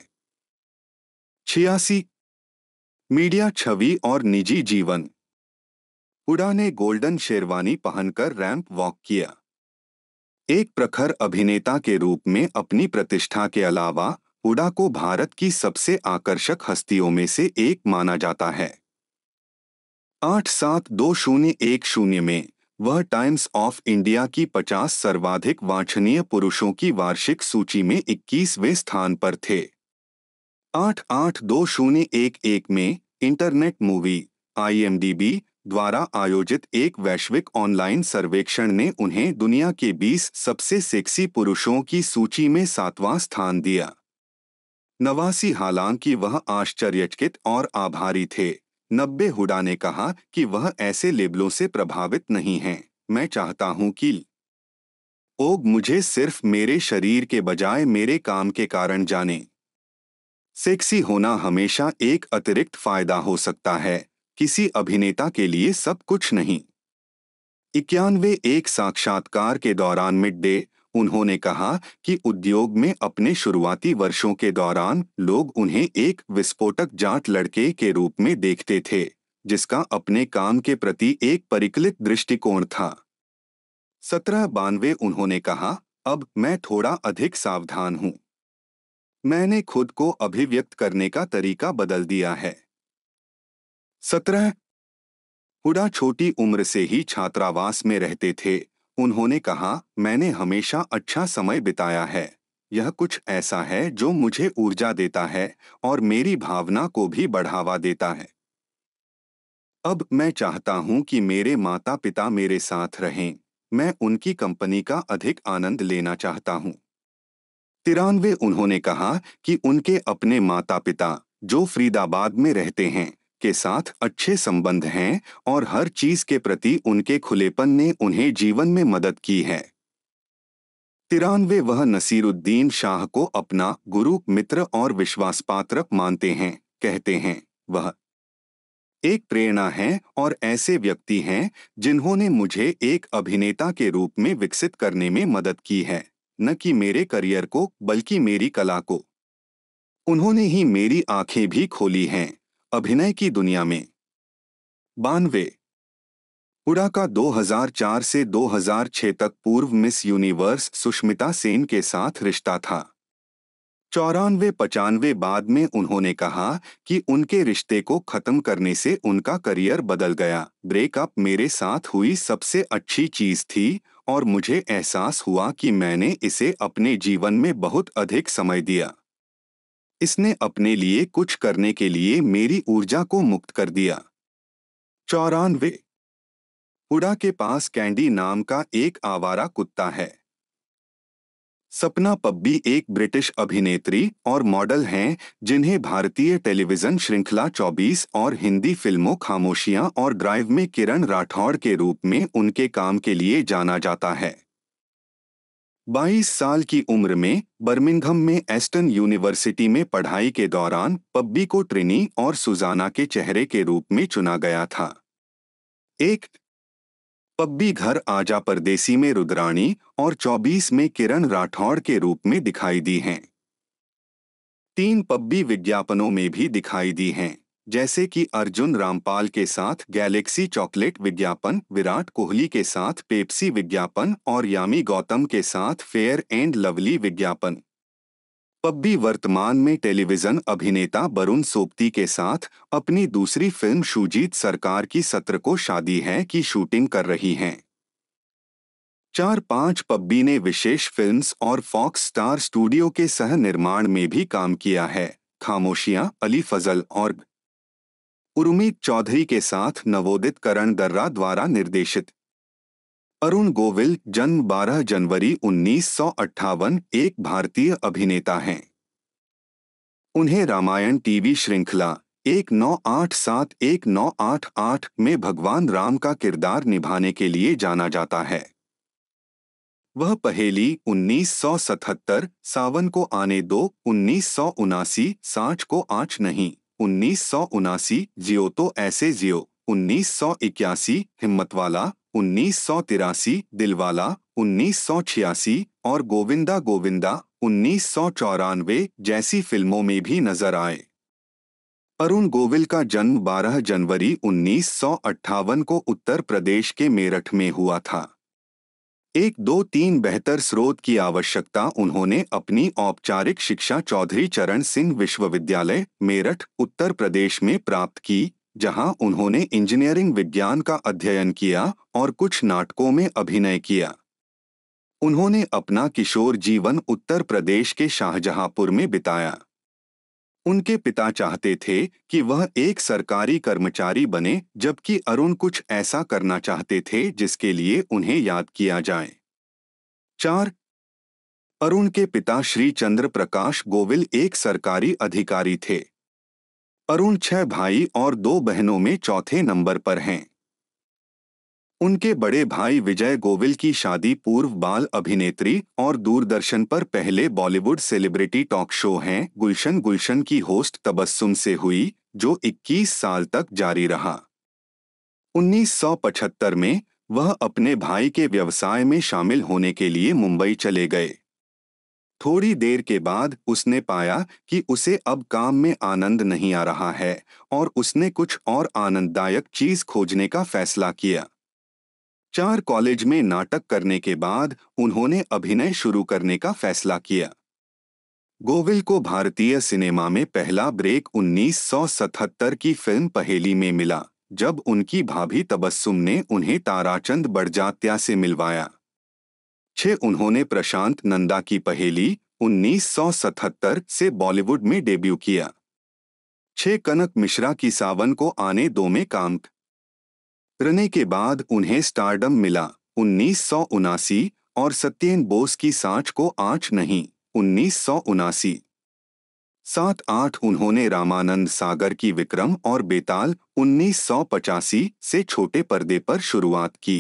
छियासी मीडिया छवि और निजी जीवन हुडा ने गोल्डन शेरवानी पहनकर रैंप वॉक किया एक प्रखर अभिनेता के रूप में अपनी प्रतिष्ठा के अलावा हुडा को भारत की सबसे आकर्षक हस्तियों में से एक माना जाता है आठ सात दो शून्य एक शून्य में वह टाइम्स ऑफ इंडिया की 50 सर्वाधिक वांछनीय पुरुषों की वार्षिक सूची में 21वें स्थान पर थे आठ आठ दो शून्य एक एक में इंटरनेट मूवी आईएमडीबी द्वारा आयोजित एक वैश्विक ऑनलाइन सर्वेक्षण ने उन्हें दुनिया के 20 सबसे सेक्सी पुरुषों की सूची में सातवां स्थान दिया नवासी हालांकि वह आश्चर्यचकित और आभारी थे नब्बे हुडा ने कहा कि वह ऐसे लेबलों से प्रभावित नहीं हैं मैं चाहता हूं कि ओग मुझे सिर्फ मेरे शरीर के बजाय मेरे काम के कारण जाने सेक्सी होना हमेशा एक अतिरिक्त फायदा हो सकता है किसी अभिनेता के लिए सब कुछ नहीं इक्यानवे एक साक्षात्कार के दौरान मिड डे उन्होंने कहा कि उद्योग में अपने शुरुआती वर्षों के दौरान लोग उन्हें एक विस्फोटक जाट लड़के के रूप में देखते थे जिसका अपने काम के प्रति एक परिकलित दृष्टिकोण था सत्रह बानवे उन्होंने कहा अब मैं थोड़ा अधिक सावधान हूं मैंने खुद को अभिव्यक्त करने का तरीका बदल दिया है सत्रह हुडा छोटी उम्र से ही छात्रावास में रहते थे उन्होंने कहा मैंने हमेशा अच्छा समय बिताया है यह कुछ ऐसा है जो मुझे ऊर्जा देता है और मेरी भावना को भी बढ़ावा देता है अब मैं चाहता हूं कि मेरे माता पिता मेरे साथ रहें मैं उनकी कंपनी का अधिक आनंद लेना चाहता हूं तिरानवे उन्होंने कहा कि उनके अपने माता पिता जो फरीदाबाद में रहते हैं के साथ अच्छे संबंध हैं और हर चीज के प्रति उनके खुलेपन ने उन्हें जीवन में मदद की है तिरानवे वह नसीरुद्दीन शाह को अपना गुरु मित्र और विश्वासपात्र मानते हैं कहते हैं वह एक प्रेरणा है और ऐसे व्यक्ति हैं जिन्होंने मुझे एक अभिनेता के रूप में विकसित करने में मदद की है न कि मेरे करियर को बल्कि मेरी कला को उन्होंने ही मेरी आंखें भी खोली हैं अभिनय की दुनिया में बानवे उड़ा का 2004 से 2006 तक पूर्व मिस यूनिवर्स सुष्मिता सेन के साथ रिश्ता था चौरानवे पचानवे बाद में उन्होंने कहा कि उनके रिश्ते को खत्म करने से उनका करियर बदल गया ब्रेकअप मेरे साथ हुई सबसे अच्छी चीज थी और मुझे एहसास हुआ कि मैंने इसे अपने जीवन में बहुत अधिक समय दिया इसने अपने लिए कुछ करने के लिए मेरी ऊर्जा को मुक्त कर दिया चौरानवे उड़ा के पास कैंडी नाम का एक आवारा कुत्ता है सपना पब्बी एक ब्रिटिश अभिनेत्री और मॉडल हैं जिन्हें भारतीय टेलीविजन श्रृंखला 24 और हिंदी फिल्मों खामोशियां और ड्राइव में किरण राठौड़ के रूप में उनके काम के लिए जाना जाता है 22 साल की उम्र में बर्मिंघम में एस्टन यूनिवर्सिटी में पढ़ाई के दौरान पब्बी को ट्रिनी और सुजाना के चेहरे के रूप में चुना गया था एक पब्बी घर आजा परदेसी में रुद्राणी और 24 में किरण राठौड़ के रूप में दिखाई दी हैं तीन पब्बी विज्ञापनों में भी दिखाई दी हैं जैसे कि अर्जुन रामपाल के साथ गैलेक्सी चॉकलेट विज्ञापन विराट कोहली के साथ पेप्सी विज्ञापन और यामी गौतम के साथ फेयर एंड लवली विज्ञापन पब्बी वर्तमान में टेलीविजन अभिनेता वरुण सोपती के साथ अपनी दूसरी फिल्म शुजीत सरकार की सत्र को शादी है की शूटिंग कर रही हैं चार पांच पब्बी ने विशेष फिल्म्स और फॉक्स स्टार स्टूडियो के सह निर्माण में भी काम किया है खामोशियां अली फजल और उर्मी चौधरी के साथ नवोदित करण दर्रा द्वारा निर्देशित अरुण गोविल जन्म 12 जनवरी उन्नीस एक भारतीय अभिनेता हैं उन्हें रामायण टीवी श्रृंखला एक नौ आठ सात एक नौ आठ आठ में भगवान राम का किरदार निभाने के लिए जाना जाता है वह पहेली 1977 सावन को आने दो उन्नीस सौ उनासी साठ को आँच नहीं उन्नीस सौ उनासी जियो तो ऐसे जियो उन्नीस सौ इक्यासी हिम्मतवाला उन्नीस सौ तिरासी दिलवाला उन्नीस सौ छियासी और गोविंदा गोविंदा उन्नीस सौ चौरानवे जैसी फिल्मों में भी नजर आए अरुण गोविल का जन्म 12 जनवरी उन्नीस को उत्तर प्रदेश के मेरठ में हुआ था एक दो तीन बेहतर स्रोत की आवश्यकता उन्होंने अपनी औपचारिक शिक्षा चौधरी चरण सिंह विश्वविद्यालय मेरठ उत्तर प्रदेश में प्राप्त की जहां उन्होंने इंजीनियरिंग विज्ञान का अध्ययन किया और कुछ नाटकों में अभिनय किया उन्होंने अपना किशोर जीवन उत्तर प्रदेश के शाहजहांपुर में बिताया उनके पिता चाहते थे कि वह एक सरकारी कर्मचारी बने जबकि अरुण कुछ ऐसा करना चाहते थे जिसके लिए उन्हें याद किया जाए चार अरुण के पिता श्री चंद्र प्रकाश गोविल एक सरकारी अधिकारी थे अरुण छह भाई और दो बहनों में चौथे नंबर पर हैं उनके बड़े भाई विजय गोविल की शादी पूर्व बाल अभिनेत्री और दूरदर्शन पर पहले बॉलीवुड सेलिब्रिटी टॉक शो हैं गुलशन गुलशन की होस्ट तबस्सुम से हुई जो 21 साल तक जारी रहा 1975 में वह अपने भाई के व्यवसाय में शामिल होने के लिए मुंबई चले गए थोड़ी देर के बाद उसने पाया कि उसे अब काम में आनंद नहीं आ रहा है और उसने कुछ और आनंददायक चीज खोजने का फैसला किया चार कॉलेज में नाटक करने के बाद उन्होंने अभिनय शुरू करने का फैसला किया गोविल को भारतीय सिनेमा में पहला ब्रेक 1977 की फिल्म पहेली में मिला जब उनकी भाभी तबस्सुम ने उन्हें ताराचंद बड़जात्या से मिलवाया छे उन्होंने प्रशांत नंदा की पहेली 1977 से बॉलीवुड में डेब्यू किया छे कनक मिश्रा की सावन को आने दो में काम रने के बाद उन्हें स्टारडम मिला उन्नीस और सत्येन बोस की साठ को आठ नहीं उन्नीस सौ सात आठ उन्होंने रामानंद सागर की विक्रम और बेताल 1985 से छोटे पर्दे पर शुरुआत की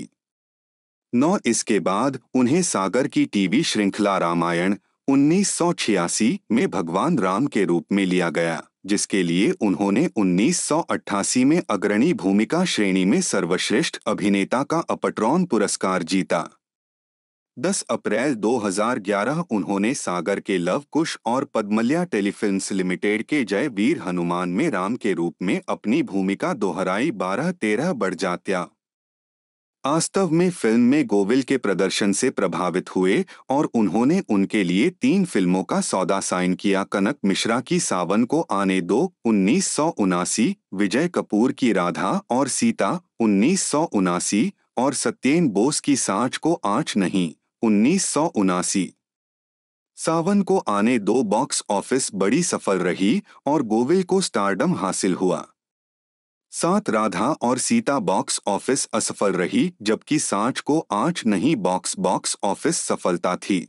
नौ इसके बाद उन्हें सागर की टीवी श्रृंखला रामायण उन्नीस में भगवान राम के रूप में लिया गया जिसके लिए उन्होंने 1988 में अग्रणी भूमिका श्रेणी में सर्वश्रेष्ठ अभिनेता का अपट्रॉन पुरस्कार जीता 10 अप्रैल 2011 उन्होंने सागर के लव कुश और पद्मल्या टेलीफिल्म्स लिमिटेड के जय वीर हनुमान में राम के रूप में अपनी भूमिका दोहराई बारह तेरह बढ़ जात्या आस्तव में फिल्म में गोविल के प्रदर्शन से प्रभावित हुए और उन्होंने उनके लिए तीन फिल्मों का सौदा साइन किया कनक मिश्रा की सावन को आने दो उन्नीस विजय कपूर की राधा और सीता उन्नीस और सत्येन बोस की साँच को आँच नहीं उन्नीस सावन को आने दो बॉक्स ऑफिस बड़ी सफल रही और गोविल को स्टारडम हासिल हुआ सात राधा और सीता बॉक्स ऑफिस असफल रही जबकि साठ को आठ नहीं बॉक्स बॉक्स ऑफिस सफलता थी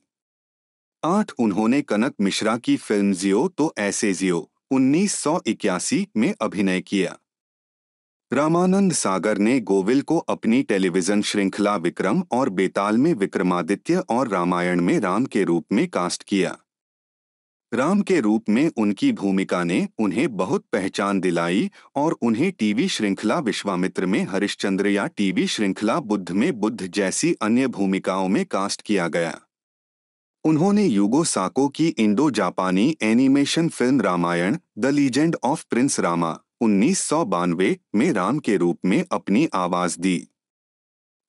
आठ उन्होंने कनक मिश्रा की फिल्म जियो तो ऐसे जियो 1981 में अभिनय किया रामानंद सागर ने गोविल को अपनी टेलीविजन श्रृंखला विक्रम और बेताल में विक्रमादित्य और रामायण में राम के रूप में कास्ट किया राम के रूप में उनकी भूमिका ने उन्हें बहुत पहचान दिलाई और उन्हें टीवी श्रृंखला विश्वामित्र में हरिश्चंद्र या टीवी श्रृंखला बुद्ध में बुद्ध जैसी अन्य भूमिकाओं में कास्ट किया गया उन्होंने युगो साको की इंडो जापानी animation film Ramayana the legend of prince Rama उन्नीस में राम के रूप में अपनी आवाज दी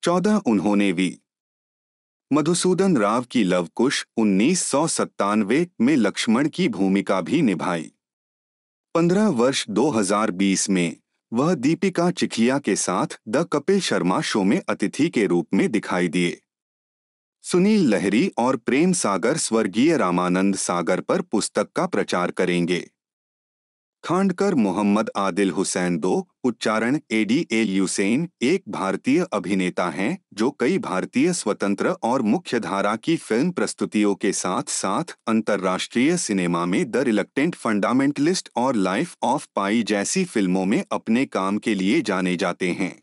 चौदह उन्होंने वी मधुसूदन राव की लवकुश उन्नीस में लक्ष्मण की भूमिका भी निभाई 15 वर्ष 2020 में वह दीपिका चिखिया के साथ द कपिल शर्मा शो में अतिथि के रूप में दिखाई दिए सुनील लहरी और प्रेम सागर स्वर्गीय रामानंद सागर पर पुस्तक का प्रचार करेंगे खांडकर मोहम्मद आदिल हुसैन दो उच्चारण एडी ए यूसेन एक भारतीय अभिनेता हैं जो कई भारतीय स्वतंत्र और मुख्यधारा की फिल्म प्रस्तुतियों के साथ साथ अंतर्राष्ट्रीय सिनेमा में द रिलक्टेंट फंडामेंटलिस्ट और लाइफ ऑफ पाई जैसी फिल्मों में अपने काम के लिए जाने जाते हैं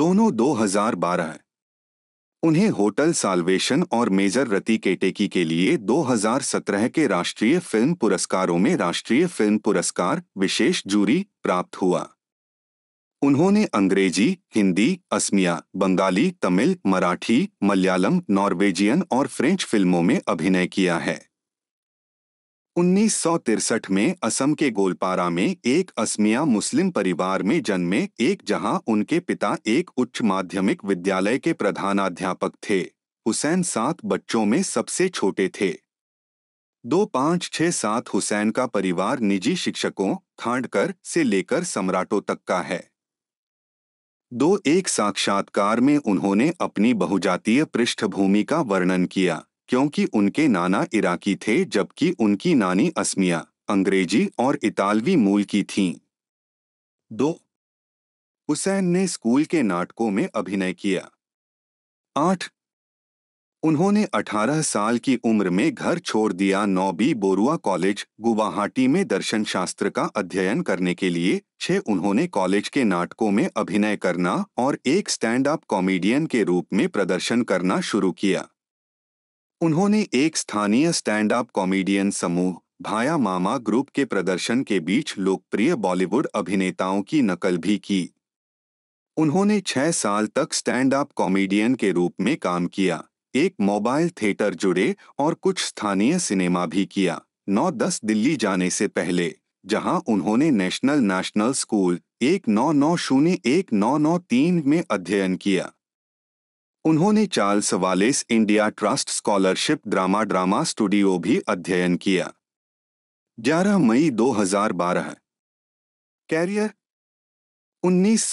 दोनों 2012 उन्हें होटल साल्वेशन और मेजर रति केटेकी के लिए 2017 के राष्ट्रीय फिल्म पुरस्कारों में राष्ट्रीय फिल्म पुरस्कार विशेष जूरी प्राप्त हुआ उन्होंने अंग्रेजी हिंदी असमिया बंगाली तमिल मराठी मलयालम नॉर्वेजियन और फ्रेंच फिल्मों में अभिनय किया है उन्नीस में असम के गोलपारा में एक असमिया मुस्लिम परिवार में जन्मे एक जहां उनके पिता एक उच्च माध्यमिक विद्यालय के प्रधानाध्यापक थे हुसैन सात बच्चों में सबसे छोटे थे दो पाँच छः सात हुसैन का परिवार निजी शिक्षकों खांडकर से लेकर सम्राटों तक का है दो एक साक्षात्कार में उन्होंने अपनी बहुजातीय पृष्ठभूमि का वर्णन किया क्योंकि उनके नाना इराकी थे जबकि उनकी नानी असमिया अंग्रेजी और इतालवी मूल की थीं दो हुसैन ने स्कूल के नाटकों में अभिनय किया आठ उन्होंने 18 साल की उम्र में घर छोड़ दिया नौबी बोरुआ कॉलेज गुवाहाटी में दर्शन शास्त्र का अध्ययन करने के लिए छह उन्होंने कॉलेज के नाटकों में अभिनय करना और एक स्टैंड अप कॉमेडियन के रूप में प्रदर्शन करना शुरू किया उन्होंने एक स्थानीय स्टैंड अप कॉमेडियन समूह भाया मामा ग्रुप के प्रदर्शन के बीच लोकप्रिय बॉलीवुड अभिनेताओं की नकल भी की उन्होंने छह साल तक स्टैंड अप कॉमेडियन के रूप में काम किया एक मोबाइल थिएटर जुड़े और कुछ स्थानीय सिनेमा भी किया नौ दस दिल्ली जाने से पहले जहां उन्होंने नेशनल नेशनल स्कूल एक नौ नौ शून्य एक नौ नौ तीन में अध्ययन किया उन्होंने Charles Wallace India Trust scholarship drama drama studio भी अध्ययन किया 11 मई 2012 कैरियर उन्नीस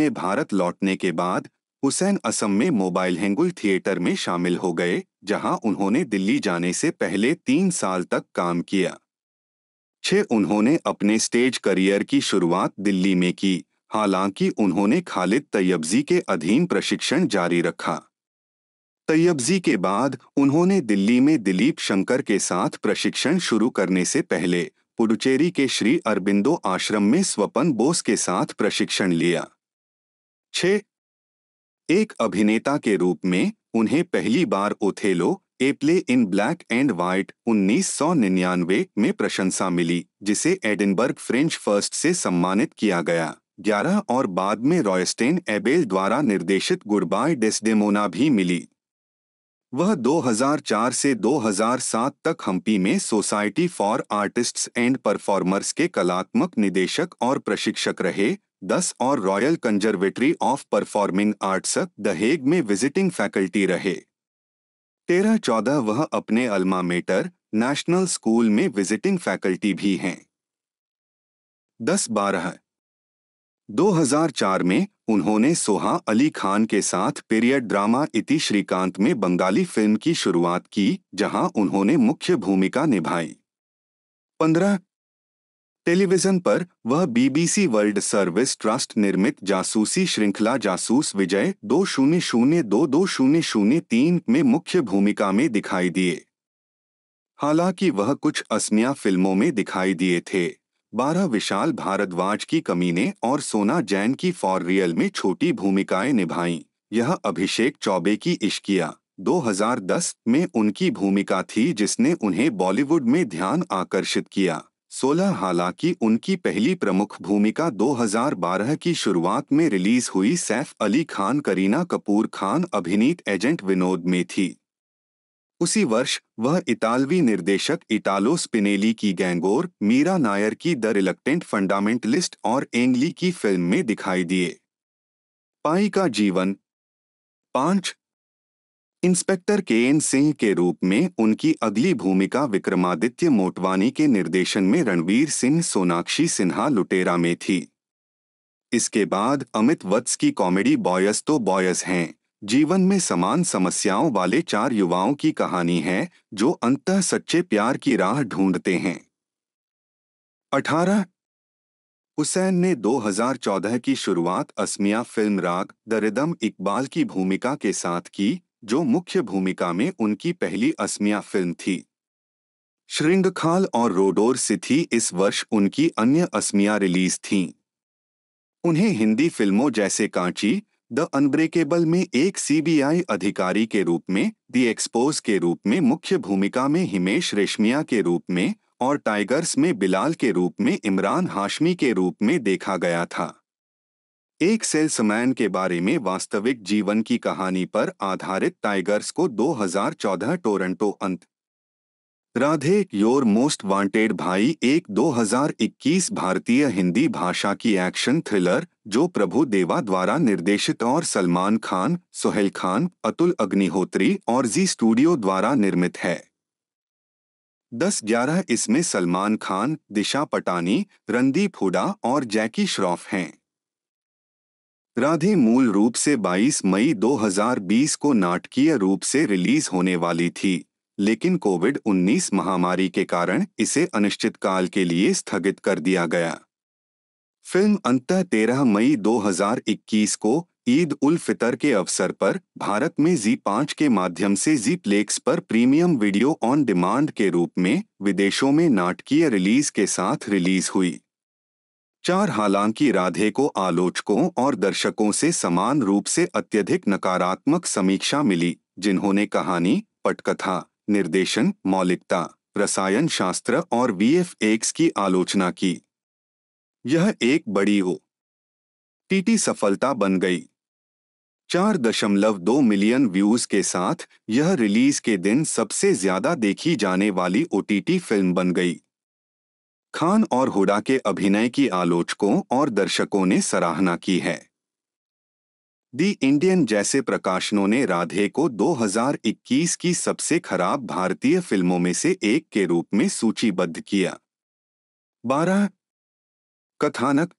में भारत लौटने के बाद हुसैन असम में मोबाइल हेंगुल थिएटर में शामिल हो गए जहां उन्होंने दिल्ली जाने से पहले तीन साल तक काम किया छे उन्होंने अपने स्टेज करियर की शुरुआत दिल्ली में की हालांकि उन्होंने खालिद तैयबजी के अधीन प्रशिक्षण जारी रखा तैयबजी के बाद उन्होंने दिल्ली में दिलीप शंकर के साथ प्रशिक्षण शुरू करने से पहले पुडुचेरी के श्री अरबिंदो आश्रम में स्वपन बोस के साथ प्रशिक्षण लिया छ एक अभिनेता के रूप में उन्हें पहली बार Othello a play in black and white 1999 में प्रशंसा मिली जिसे एडिनबर्ग फ्रेंच फर्स्ट से सम्मानित किया गया ग्यारह और बाद में रॉयस्टेन एबेल द्वारा निर्देशित गुरबाय डेस्डेमोना भी मिली वह 2004 से 2007 तक हम्पी में society for artists and performers के कलात्मक निदेशक और प्रशिक्षक रहे 10 और royal conservatory of performing arts the Hague में विजिटिंग फैकल्टी रहे तेरह चौदह वह अपने अल्मा मेटर नेशनल स्कूल में विजिटिंग फैकल्टी भी हैं दस बारह 2004 में उन्होंने सोहा अली खान के साथ पीरियड ड्रामा इति श्रीकांत में बंगाली फिल्म की शुरुआत की जहां उन्होंने मुख्य भूमिका निभाई पंद्रह टेलीविजन पर वह बीबीसी वर्ल्ड सर्विस ट्रस्ट निर्मित जासूसी श्रृंखला जासूस विजय दो शून्य शून्य दो दो शून्य शून्य तीन में मुख्य भूमिका में दिखाई दिए हालांकि वह कुछ असमिया फिल्मों में दिखाई दिए थे बारह विशाल भारद्वाज की कमीने और सोना जैन की फॉर रियल में छोटी भूमिकाएं निभाईं यह अभिषेक चौबे की इश्किया 2010 में उनकी भूमिका थी जिसने उन्हें बॉलीवुड में ध्यान आकर्षित किया सोलह हालांकि उनकी पहली प्रमुख भूमिका 2012 की शुरुआत में रिलीज हुई सैफ अली खान करीना कपूर खान अभिनीत एजेंट विनोद में थी उसी वर्ष वह इतालवी निर्देशक इटालो स्पिनेली की गैंगोर मीरा नायर की द रिलक्टेंट फंडामेंटलिस्ट और एंगली की फिल्म में दिखाई दिए पाई का जीवन पांच इंस्पेक्टर के एन सिंह के रूप में उनकी अगली भूमिका विक्रमादित्य मोटवानी के निर्देशन में रणवीर सिंह सोनाक्षी सिन्हा लुटेरा में थी इसके बाद अमित वत्स की कॉमेडी बॉयस तो बॉयस हैं जीवन में समान समस्याओं वाले चार युवाओं की कहानी है जो अंत सच्चे प्यार की राह ढूंढते हैं अठारह हुसैन ने 2014 की शुरुआत Asamiya film Raag the rhythm Iqbal की भूमिका के साथ की जो मुख्य भूमिका में उनकी पहली असमिया फिल्म थी श्रृंगखाल और रोडोर सिथी इस वर्ष उनकी अन्य असमिया रिलीज थीं उन्हें हिंदी फिल्मों जैसे कांची द अनब्रेकेबल में एक सीबीआई अधिकारी के रूप में दी एक्सपोज के रूप में मुख्य भूमिका में हिमेश रेशमिया के रूप में और टाइगर्स में बिलाल के रूप में इमरान हाशमी के रूप में देखा गया था एक सेल्समैन के बारे में वास्तविक जीवन की कहानी पर आधारित टाइगर्स को 2014 टोरंटो अंत राधे योर मोस्ट वांटेड भाई एक 2021 भारतीय हिंदी भाषा की एक्शन थ्रिलर जो प्रभु देवा द्वारा निर्देशित और सलमान खान सोहेल खान अतुल अग्निहोत्री और जी स्टूडियो द्वारा निर्मित है दस ग्यारह इसमें सलमान खान दिशा पटानी रणदीप हुडा और जैकी श्रॉफ हैं राधे मूल रूप से 22 मई 2020 को नाटकीय रूप से रिलीज होने वाली थी लेकिन कोविड 19 महामारी के कारण इसे अनिश्चित काल के लिए स्थगित कर दिया गया फिल्म अंत 13 मई 2021 को ईद उल फितर के अवसर पर भारत में जी पाँच के माध्यम से जी प्लेक्स पर प्रीमियम वीडियो ऑन डिमांड के रूप में विदेशों में नाटकीय रिलीज के साथ रिलीज हुई चार हालांकि राधे को आलोचकों और दर्शकों से समान रूप से अत्यधिक नकारात्मक समीक्षा मिली जिन्होंने कहानी पटकथा निर्देशन मौलिकता रसायन शास्त्र और वी एफ एक्स की आलोचना की यह एक बड़ी हो टीटी सफलता बन गई चार दशमलव दो मिलियन व्यूज के साथ यह रिलीज के दिन सबसे ज्यादा देखी जाने वाली ओटीटी फिल्म बन गई खान और हुडा के अभिनय की आलोचकों और दर्शकों ने सराहना की है दी इंडियन जैसे प्रकाशनों ने राधे को 2021 की सबसे खराब भारतीय फिल्मों में से एक के रूप में सूचीबद्ध किया बारह कथानक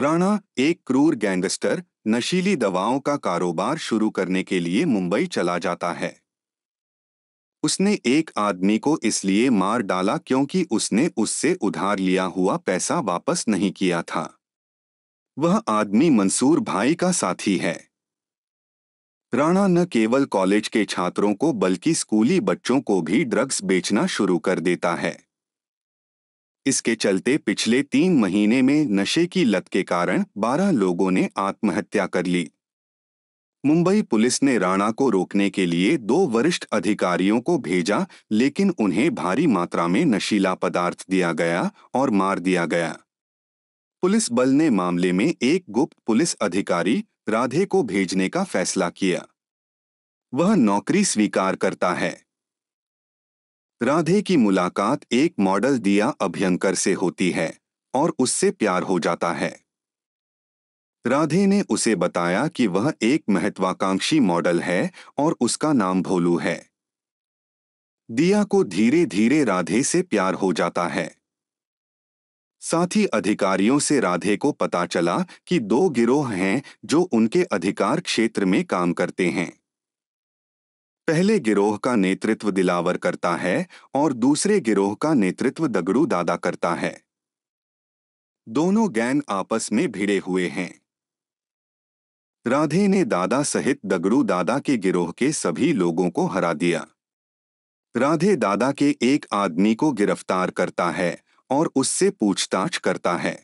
राणा एक क्रूर गैंगस्टर नशीली दवाओं का कारोबार शुरू करने के लिए मुंबई चला जाता है उसने एक आदमी को इसलिए मार डाला क्योंकि उसने उससे उधार लिया हुआ पैसा वापस नहीं किया था वह आदमी मंसूर भाई का साथी है राणा न केवल कॉलेज के छात्रों को बल्कि स्कूली बच्चों को भी ड्रग्स बेचना शुरू कर देता है इसके चलते पिछले तीन महीने में नशे की लत के कारण बारह लोगों ने आत्महत्या कर ली मुंबई पुलिस ने राणा को रोकने के लिए दो वरिष्ठ अधिकारियों को भेजा लेकिन उन्हें भारी मात्रा में नशीला पदार्थ दिया गया और मार दिया गया पुलिस बल ने मामले में एक गुप्त पुलिस अधिकारी राधे को भेजने का फैसला किया वह नौकरी स्वीकार करता है राधे की मुलाकात एक मॉडल दिया अभ्यंकर से होती है और उससे प्यार हो जाता है राधे ने उसे बताया कि वह एक महत्वाकांक्षी मॉडल है और उसका नाम भोलू है दिया को धीरे धीरे राधे से प्यार हो जाता है साथ ही अधिकारियों से राधे को पता चला कि दो गिरोह हैं जो उनके अधिकार क्षेत्र में काम करते हैं पहले गिरोह का नेतृत्व दिलावर करता है और दूसरे गिरोह का नेतृत्व दगड़ू दादा करता है दोनों गैंग आपस में भिड़े हुए हैं राधे ने दादा सहित दगड़ू दादा के गिरोह के सभी लोगों को हरा दिया राधे दादा के एक आदमी को गिरफ्तार करता है और उससे पूछताछ करता है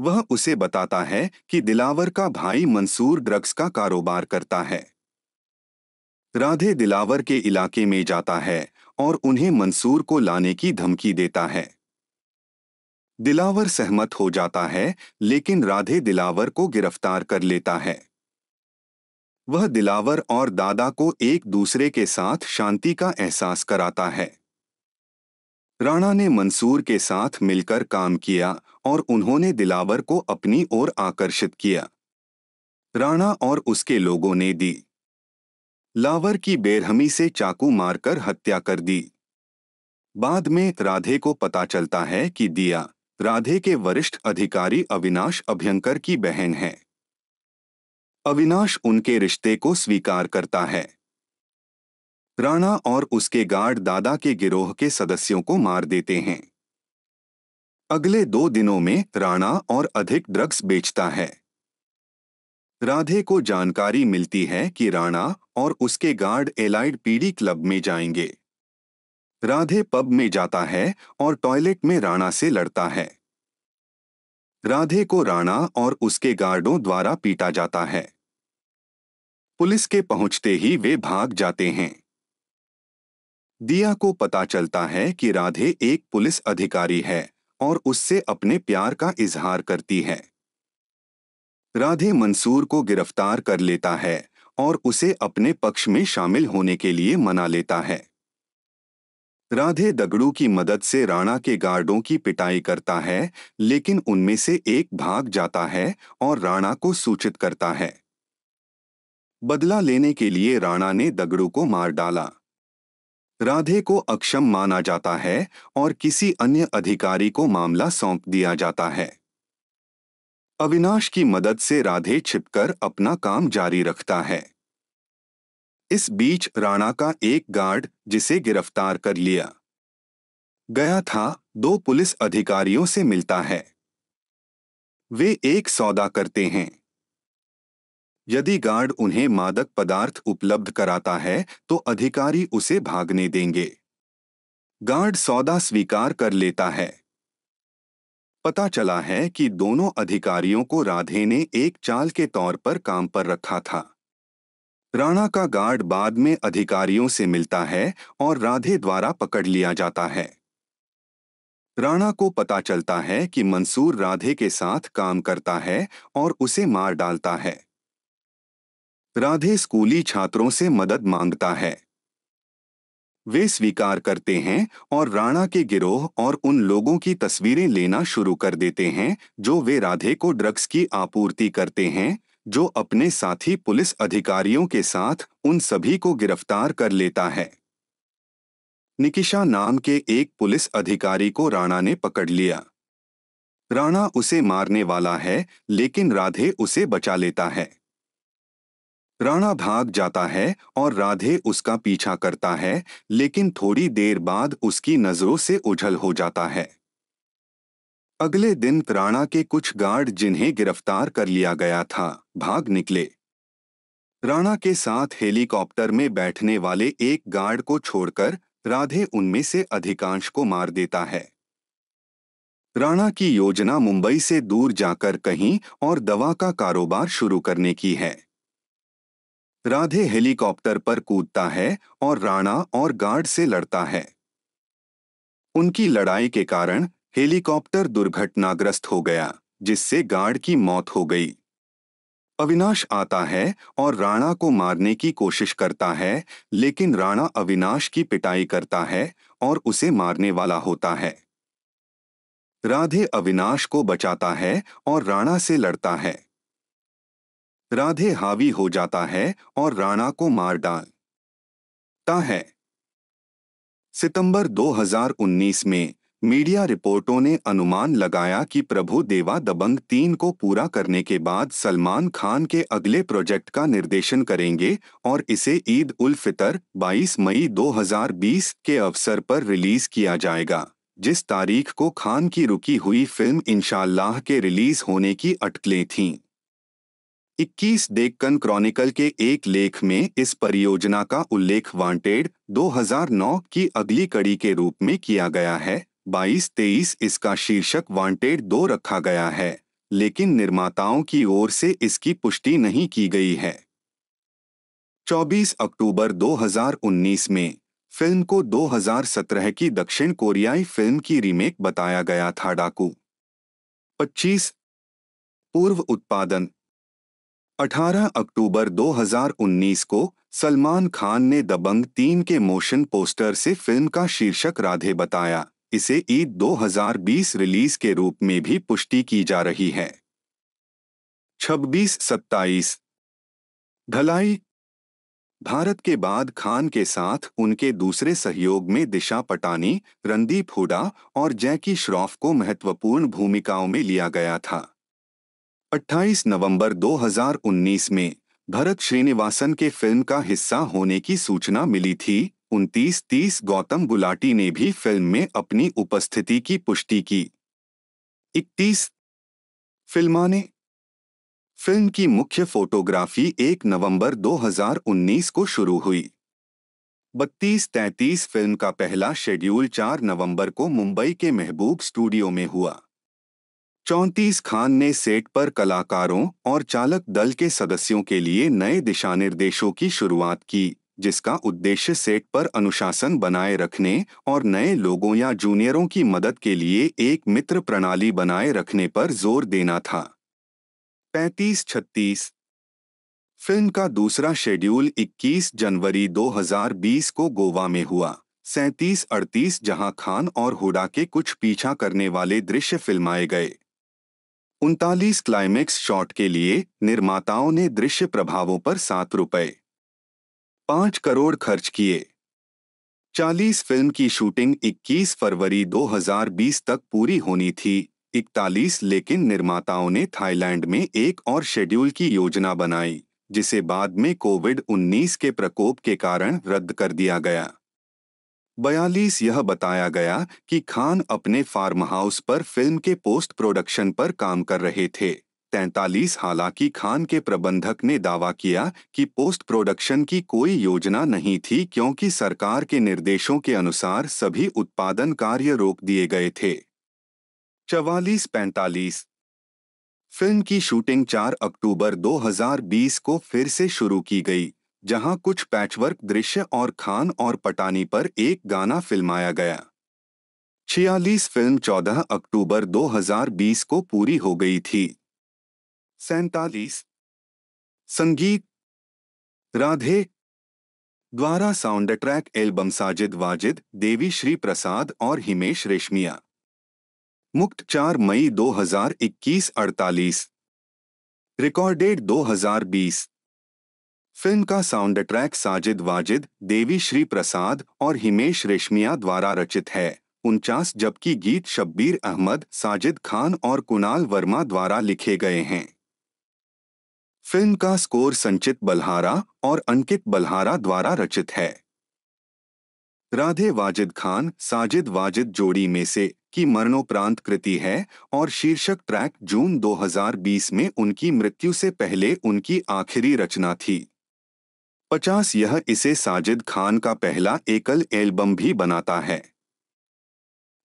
वह उसे बताता है कि दिलावर का भाई मंसूर ड्रग्स का कारोबार करता है राधे दिलावर के इलाके में जाता है और उन्हें मंसूर को लाने की धमकी देता है दिलावर सहमत हो जाता है लेकिन राधे दिलावर को गिरफ्तार कर लेता है वह दिलावर और दादा को एक दूसरे के साथ शांति का एहसास कराता है राणा ने मंसूर के साथ मिलकर काम किया और उन्होंने दिलावर को अपनी ओर आकर्षित किया राणा और उसके लोगों ने दी लावर की बेरहमी से चाकू मारकर हत्या कर दी बाद में राधे को पता चलता है कि दिया राधे के वरिष्ठ अधिकारी अविनाश अभ्यंकर की बहन है अविनाश उनके रिश्ते को स्वीकार करता है राणा और उसके गार्ड दादा के गिरोह के सदस्यों को मार देते हैं अगले दो दिनों में राणा और अधिक ड्रग्स बेचता है राधे को जानकारी मिलती है कि राणा और उसके गार्ड एलाइड पीडी क्लब में जाएंगे राधे पब में जाता है और टॉयलेट में राणा से लड़ता है राधे को राणा और उसके गार्डों द्वारा पीटा जाता है पुलिस के पहुंचते ही वे भाग जाते हैं दिया को पता चलता है कि राधे एक पुलिस अधिकारी है और उससे अपने प्यार का इजहार करती है राधे मंसूर को गिरफ्तार कर लेता है और उसे अपने पक्ष में शामिल होने के लिए मना लेता है राधे दगड़ू की मदद से राणा के गार्डों की पिटाई करता है लेकिन उनमें से एक भाग जाता है और राणा को सूचित करता है बदला लेने के लिए राणा ने दगड़ू को मार डाला राधे को अक्षम माना जाता है और किसी अन्य अधिकारी को मामला सौंप दिया जाता है अविनाश की मदद से राधे छिपकर अपना काम जारी रखता है इस बीच राणा का एक गार्ड जिसे गिरफ्तार कर लिया गया था दो पुलिस अधिकारियों से मिलता है वे एक सौदा करते हैं यदि गार्ड उन्हें मादक पदार्थ उपलब्ध कराता है तो अधिकारी उसे भागने देंगे गार्ड सौदा स्वीकार कर लेता है पता चला है कि दोनों अधिकारियों को राधे ने एक चाल के तौर पर काम पर रखा था राणा का गार्ड बाद में अधिकारियों से मिलता है और राधे द्वारा पकड़ लिया जाता है राणा को पता चलता है कि मंसूर राधे के साथ काम करता है और उसे मार डालता है राधे स्कूली छात्रों से मदद मांगता है वे स्वीकार करते हैं और राणा के गिरोह और उन लोगों की तस्वीरें लेना शुरू कर देते हैं जो वे राधे को ड्रग्स की आपूर्ति करते हैं जो अपने साथी पुलिस अधिकारियों के साथ उन सभी को गिरफ्तार कर लेता है निकिशा नाम के एक पुलिस अधिकारी को राणा ने पकड़ लिया राणा उसे मारने वाला है लेकिन राधे उसे बचा लेता है राणा भाग जाता है और राधे उसका पीछा करता है लेकिन थोड़ी देर बाद उसकी नजरों से उझल हो जाता है अगले दिन राणा के कुछ गार्ड जिन्हें गिरफ्तार कर लिया गया था भाग निकले राणा के साथ हेलीकॉप्टर में बैठने वाले एक गार्ड को छोड़कर राधे उनमें से अधिकांश को मार देता है राणा की योजना मुंबई से दूर जाकर कहीं और दवा का कारोबार शुरू करने की है राधे हेलीकॉप्टर पर कूदता है और राणा और गार्ड से लड़ता है उनकी लड़ाई के कारण हेलीकॉप्टर दुर्घटनाग्रस्त हो गया जिससे गार्ड की मौत हो गई अविनाश आता है और राणा को मारने की कोशिश करता है लेकिन राणा अविनाश की पिटाई करता है और उसे मारने वाला होता है राधे अविनाश को बचाता है और राणा से लड़ता है राधे हावी हो जाता है और राणा को मार डालता है सितंबर 2019 में मीडिया रिपोर्टों ने अनुमान लगाया कि प्रभु देवा दबंग तीन को पूरा करने के बाद सलमान खान के अगले प्रोजेक्ट का निर्देशन करेंगे और इसे ईद उल फितर 22 मई 2020 के अवसर पर रिलीज किया जाएगा जिस तारीख को खान की रुकी हुई फिल्म इंशाल्लाह के रिलीज होने की अटकलें थीं इक्कीस डेक्कन क्रॉनिकल के एक लेख में इस परियोजना का उल्लेख वांटेड 2009 की अगली कड़ी के रूप में किया गया है 22 तेईस इसका शीर्षक वांटेड दो रखा गया है लेकिन निर्माताओं की ओर से इसकी पुष्टि नहीं की गई है 24 अक्टूबर 2019 में फिल्म को 2017 की दक्षिण कोरियाई फिल्म की रीमेक बताया गया था डाकू 25 पूर्व उत्पादन 18 अक्टूबर 2019 को सलमान खान ने दबंग तीन के मोशन पोस्टर से फिल्म का शीर्षक राधे बताया इसे ईद 2020 रिलीज के रूप में भी पुष्टि की जा रही है छब्बीस सत्ताईस ढलाई भारत के बाद खान के साथ उनके दूसरे सहयोग में दिशा पटानी रणदीप हुडा और जैकी श्रॉफ को महत्वपूर्ण भूमिकाओं में लिया गया था 28 नवंबर 2019 में भरत श्रीनिवासन के फिल्म का हिस्सा होने की सूचना मिली थी उनतीस तीस गौतम गुलाटी ने भी फिल्म में अपनी उपस्थिति की पुष्टि की इकतीस फिल्मा ने फिल्म की मुख्य फोटोग्राफी 1 नवंबर 2019 को शुरू हुई बत्तीस तैतीस फिल्म का पहला शेड्यूल 4 नवंबर को मुंबई के महबूब स्टूडियो में हुआ चौंतीस खान ने सेट पर कलाकारों और चालक दल के सदस्यों के लिए नए दिशा निर्देशों की शुरुआत की जिसका उद्देश्य सेट पर अनुशासन बनाए रखने और नए लोगों या जूनियरों की मदद के लिए एक मित्र प्रणाली बनाए रखने पर जोर देना था पैंतीस छत्तीस फिल्म का दूसरा शेड्यूल 21 जनवरी 2020 को गोवा में हुआ सैंतीस अड़तीस जहां खान और हुडा के कुछ पीछा करने वाले दृश्य फिल्माए गए उनतालीस क्लाइमेक्स शॉट के लिए निर्माताओं ने दृश्य प्रभावों पर सात रुपये पाँच करोड़ खर्च किए 40 फिल्म की शूटिंग 21 फरवरी 2020 तक पूरी होनी थी 41 लेकिन निर्माताओं ने थाईलैंड में एक और शेड्यूल की योजना बनाई जिसे बाद में कोविड 19 के प्रकोप के कारण रद्द कर दिया गया बयालीस यह बताया गया कि खान अपने फार्म हाउस पर फिल्म के पोस्ट प्रोडक्शन पर काम कर रहे थे तैतालीस हालांकि खान के प्रबंधक ने दावा किया कि पोस्ट प्रोडक्शन की कोई योजना नहीं थी क्योंकि सरकार के निर्देशों के अनुसार सभी उत्पादन कार्य रोक दिए गए थे चवालीस पैंतालीस फिल्म की शूटिंग 4 अक्टूबर 2020 को फिर से शुरू की गई जहां कुछ पैचवर्क दृश्य और खान और पटानी पर एक गाना फिल्माया गया छियालीस फिल्म 14 अक्टूबर 2020 को पूरी हो गई थी सैतालीस संगीत राधे द्वारा sound track album Sajid Wajid Devi Shri Prasad और हिमेश रेशमिया मुक्त 4 मई 2021 48 रिकॉर्डेड 2020 फिल्म का साउंड ट्रैक साजिद वाजिद देवी श्री प्रसाद और हिमेश रेशमिया द्वारा रचित है उनचास जबकि गीत शब्बीर अहमद साजिद खान और कुणाल वर्मा द्वारा लिखे गए हैं फिल्म का स्कोर संचित बल्हारा और अंकित बल्हारा द्वारा रचित है राधे वाजिद खान साजिद वाजिद जोड़ी में से की मरणोपरांत कृति है और शीर्षक ट्रैक जून 2020 में उनकी मृत्यु से पहले उनकी आखिरी रचना थी पचास यह इसे साजिद खान का पहला एकल एल्बम भी बनाता है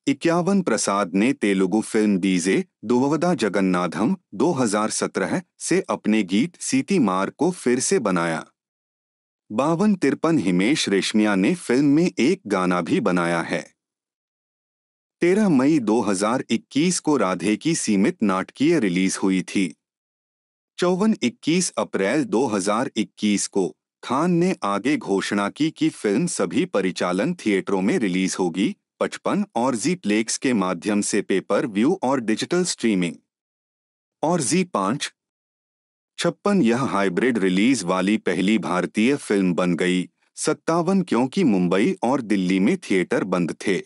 इक्यावन प्रसाद ने तेलुगु फिल्म डीजे दुवदा जगन्नाथम 2017 से अपने गीत सीती मार को फिर से बनाया बावन तिरपन हिमेश रेशमिया ने फिल्म में एक गाना भी बनाया है 13 मई 2021 को राधे की सीमित नाटकीय रिलीज हुई थी चौवन 21 अप्रैल 2021 को खान ने आगे घोषणा की कि फिल्म सभी परिचालन थिएटरों में रिलीज होगी पचपन और जी प्लेक्स के माध्यम से पेपर व्यू और डिजिटल स्ट्रीमिंग और जी पांच छप्पन यह हाइब्रिड रिलीज वाली पहली भारतीय फिल्म बन गई सत्तावन क्योंकि मुंबई और दिल्ली में थिएटर बंद थे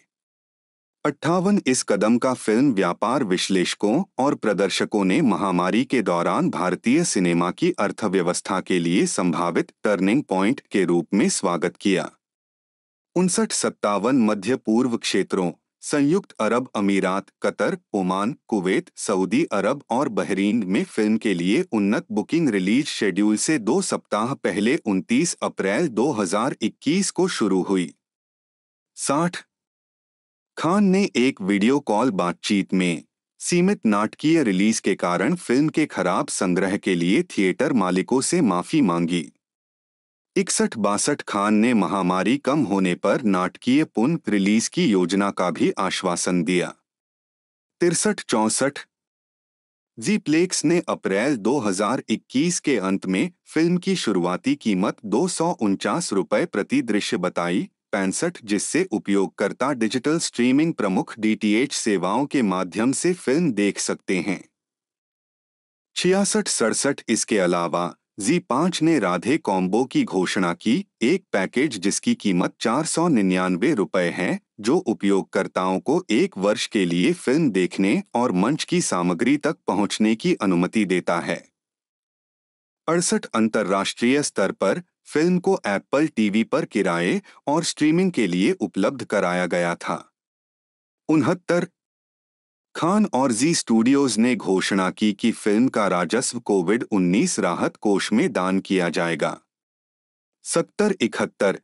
अट्ठावन इस कदम का फिल्म व्यापार विश्लेषकों और प्रदर्शकों ने महामारी के दौरान भारतीय सिनेमा की अर्थव्यवस्था के लिए संभावित टर्निंग पॉइंट के रूप में स्वागत किया उनसठ सत्तावन मध्य पूर्व क्षेत्रों संयुक्त अरब अमीरात Qatar Oman Kuwait Saudi Arab और बहरीन में फिल्म के लिए उन्नत बुकिंग रिलीज शेड्यूल से दो सप्ताह पहले 29 अप्रैल 2021 को शुरू हुई साठ खान ने एक वीडियो कॉल बातचीत में सीमित नाटकीय रिलीज के कारण फिल्म के खराब संग्रह के लिए थिएटर मालिकों से माफी मांगी इकसठ बासठ खान ने महामारी कम होने पर नाटकीय पुन रिलीज की योजना का भी आश्वासन दिया तिरसठ चौसठ जीप्लेक्स ने अप्रैल 2021 के अंत में फिल्म की शुरुआती कीमत दो रुपए प्रति दृश्य बताई पैंसठ जिससे उपयोगकर्ता डिजिटल स्ट्रीमिंग प्रमुख डीटीएच सेवाओं के माध्यम से फिल्म देख सकते हैं छियासठ सड़सठ इसके अलावा जी पांच ने राधे कॉम्बो की घोषणा की एक पैकेज जिसकी कीमत चार सौ निन्यानवे रुपये है जो उपयोगकर्ताओं को एक वर्ष के लिए फिल्म देखने और मंच की सामग्री तक पहुंचने की अनुमति देता है अड़सठ अंतर्राष्ट्रीय स्तर पर फिल्म को एप्पल टीवी पर किराए और स्ट्रीमिंग के लिए उपलब्ध कराया गया था उनहत्तर खान और जी स्टूडियोज ने घोषणा की कि फिल्म का राजस्व कोविड 19 राहत कोष में दान किया जाएगा सत्तर इकहत्तर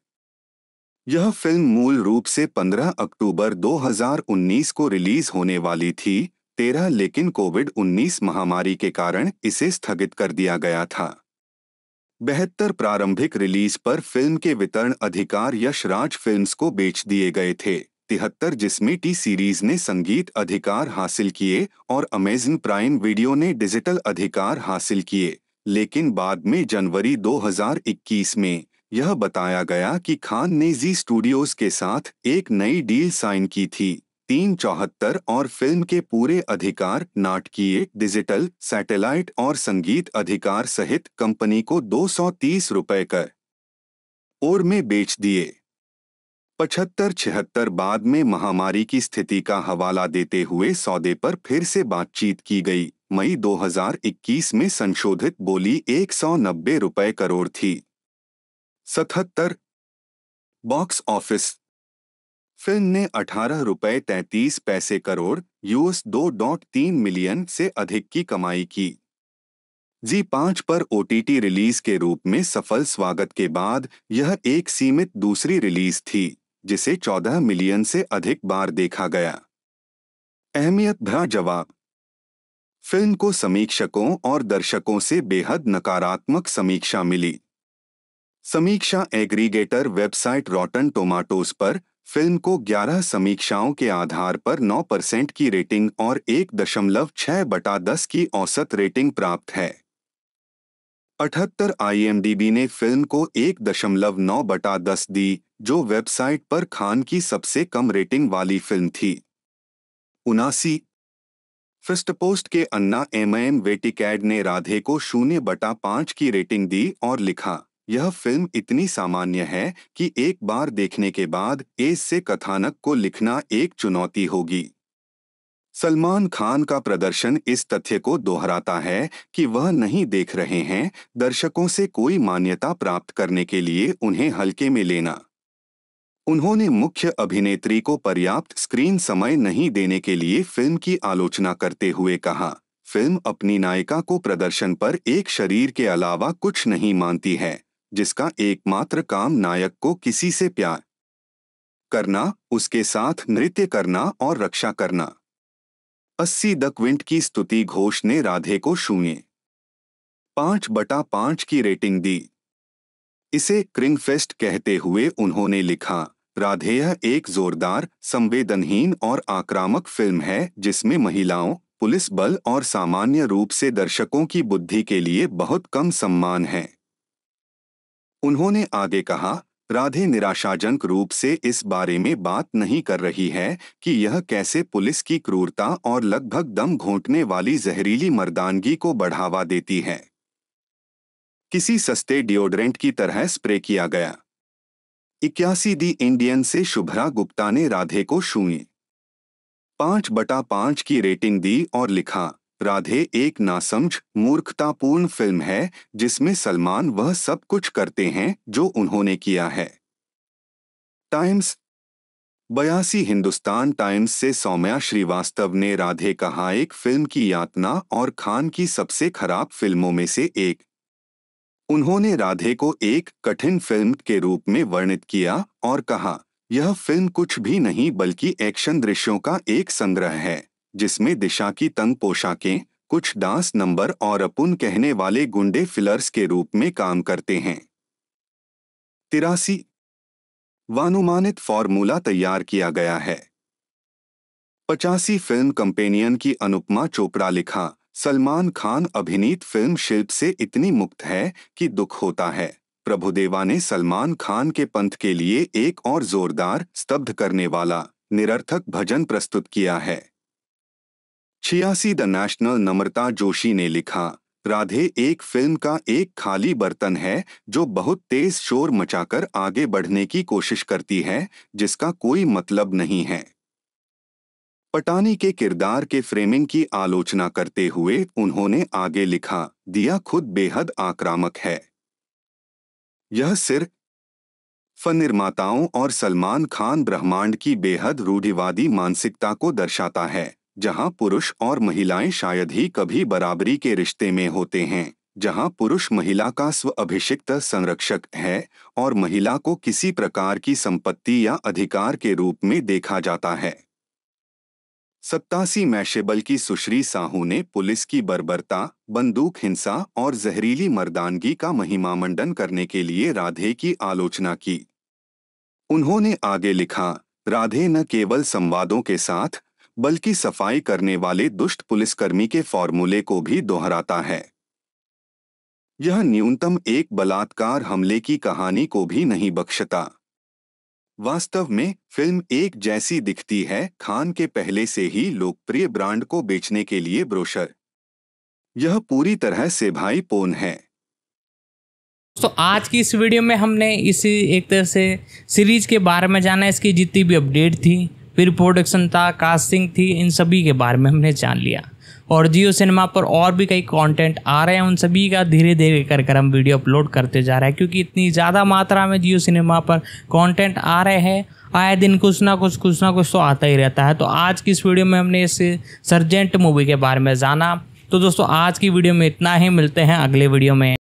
यह फिल्म मूल रूप से 15 अक्टूबर 2019 को रिलीज होने वाली थी तेरह लेकिन कोविड 19 महामारी के कारण इसे स्थगित कर दिया गया था बेहतर प्रारंभिक रिलीज पर फिल्म के वितरण अधिकार यशराज फिल्म्स को बेच दिए गए थे तिहत्तर जिसमें टी सीरीज ने संगीत अधिकार हासिल किए और अमेजन प्राइम वीडियो ने डिजिटल अधिकार हासिल किए लेकिन बाद में जनवरी 2021 में यह बताया गया कि खान ने जी स्टूडियोज के साथ एक नई डील साइन की थी तीन चौहत्तर और फिल्म के पूरे अधिकार नाटकीय डिजिटल सैटेलाइट और संगीत अधिकार सहित कंपनी को दो सौ तीस रुपये कर और में बेच दिए पचहत्तर छिहत्तर बाद में महामारी की स्थिति का हवाला देते हुए सौदे पर फिर से बातचीत की गई मई 2021 में संशोधित बोली एक सौ नब्बे रुपये करोड़ थी सतहत्तर बॉक्स ऑफिस फिल्म ने अठारह रुपये तैंतीस पैसे करोड़ यूएस दो डॉट तीन मिलियन से अधिक की कमाई की जी पांच पर ओटीटी रिलीज के रूप में सफल स्वागत के बाद यह एक सीमित दूसरी रिलीज थी जिसे 14 मिलियन से अधिक बार देखा गया अहमियत भरा जवाब फिल्म को समीक्षकों और दर्शकों से बेहद नकारात्मक समीक्षा मिली समीक्षा एग्रीगेटर वेबसाइट रॉटन टोमाटोज पर फिल्म को 11 समीक्षाओं के आधार पर 9 परसेंट की रेटिंग और एक दशमलव छह बटा दस की औसत रेटिंग प्राप्त है अठहत्तर आईएमडीबी ने फिल्म को एक दशमलव नौ बटा दस दी जो वेबसाइट पर खान की सबसे कम रेटिंग वाली फिल्म थी उनासी फिस्ट पोस्ट के अन्ना एम एम वेटिकैड ने राधे को शून्य बटा पाँच की रेटिंग दी और लिखा यह फिल्म इतनी सामान्य है कि एक बार देखने के बाद इससे से कथानक को लिखना एक चुनौती होगी सलमान खान का प्रदर्शन इस तथ्य को दोहराता है कि वह नहीं देख रहे हैं दर्शकों से कोई मान्यता प्राप्त करने के लिए उन्हें हल्के में लेना उन्होंने मुख्य अभिनेत्री को पर्याप्त स्क्रीन समय नहीं देने के लिए फिल्म की आलोचना करते हुए कहा फिल्म अपनी नायिका को प्रदर्शन पर एक शरीर के अलावा कुछ नहीं मानती है जिसका एकमात्र काम नायक को किसी से प्यार करना उसके साथ नृत्य करना और रक्षा करना अस्सी द क्विंट की स्तुति घोष ने राधे को शून्य पांच बटा पांच की रेटिंग दी इसे क्रिंगफेस्ट कहते हुए उन्होंने लिखा राधेय एक जोरदार संवेदनहीन और आक्रामक फिल्म है जिसमें महिलाओं पुलिस बल और सामान्य रूप से दर्शकों की बुद्धि के लिए बहुत कम सम्मान है उन्होंने आगे कहा राधे निराशाजनक रूप से इस बारे में बात नहीं कर रही है कि यह कैसे पुलिस की क्रूरता और लगभग दम घोंटने वाली जहरीली मर्दानगी को बढ़ावा देती है किसी सस्ते डिओड्रेंट की तरह स्प्रे किया गया इक्यासी दी इंडियन से शुभ्रा गुप्ता ने राधे को शून्य पांच बटा पांच की रेटिंग दी और लिखा राधे एक नासमझ मूर्खतापूर्ण फिल्म है जिसमें सलमान वह सब कुछ करते हैं जो उन्होंने किया है टाइम्स बयासी हिंदुस्तान टाइम्स से सौम्या श्रीवास्तव ने राधे कहा एक फिल्म की यातना और खान की सबसे खराब फिल्मों में से एक उन्होंने राधे को एक कठिन फिल्म के रूप में वर्णित किया और कहा यह फिल्म कुछ भी नहीं बल्कि एक्शन दृश्यों का एक संग्रह है जिसमें दिशा की तंग पोशाकें कुछ डांस नंबर और अपुन कहने वाले गुंडे फिलर्स के रूप में काम करते हैं तिरासी वानुमानित फॉर्मूला तैयार किया गया है पचासी फिल्म कंपेनियन की अनुपमा चोपड़ा लिखा सलमान खान अभिनीत फिल्म शिल्प से इतनी मुक्त है कि दुख होता है प्रभुदेवा ने सलमान खान के पंथ के लिए एक और जोरदार स्तब्ध करने वाला निरर्थक भजन प्रस्तुत किया है छियासी द नेशनल नम्रता जोशी ने लिखा राधे एक फिल्म का एक खाली बर्तन है जो बहुत तेज शोर मचाकर आगे बढ़ने की कोशिश करती है जिसका कोई मतलब नहीं है पटानी के किरदार के फ्रेमिंग की आलोचना करते हुए उन्होंने आगे लिखा दिया खुद बेहद आक्रामक है यह सिर फन निर्माताओं और सलमान खान ब्रह्मांड की बेहद रूढ़िवादी मानसिकता को दर्शाता है जहां पुरुष और महिलाएं शायद ही कभी बराबरी के रिश्ते में होते हैं जहां पुरुष महिला का स्व अभिषिक्त संरक्षक है और महिला को किसी प्रकार की संपत्ति या अधिकार के रूप में देखा जाता है सत्तासी मैशेबल की सुश्री साहू ने पुलिस की बर्बरता बंदूक हिंसा और जहरीली मर्दानगी का महिमामंडन करने के लिए राधे की आलोचना की उन्होंने आगे लिखा राधे न केवल संवादों के साथ बल्कि सफाई करने वाले दुष्ट पुलिसकर्मी के फॉर्मूले को भी दोहराता है यह न्यूनतम एक बलात्कार हमले की कहानी को भी नहीं बख्शता वास्तव में फिल्म एक जैसी दिखती है खान के पहले से ही लोकप्रिय ब्रांड को बेचने के लिए ब्रोशर यह पूरी तरह से भाई पोन है तो आज की इस वीडियो में हमने इसी एक तरह से सीरीज के बारे में जाना इसकी जितनी भी अपडेट थी फिर प्रोडक्शन था कास्टिंग थी इन सभी के बारे में हमने जान लिया और जियो सिनेमा पर और भी कई कंटेंट आ रहे हैं उन सभी का धीरे धीरे कर कर हम वीडियो अपलोड करते जा रहे हैं क्योंकि इतनी ज़्यादा मात्रा में जियो सिनेमा पर कंटेंट आ रहे हैं आए दिन कुछ ना कुछ कुछ ना कुछ तो आता ही रहता है तो आज की इस वीडियो में हमने इस सर्जेंट मूवी के बारे में जाना तो दोस्तों आज की वीडियो में इतना ही मिलते हैं अगले वीडियो में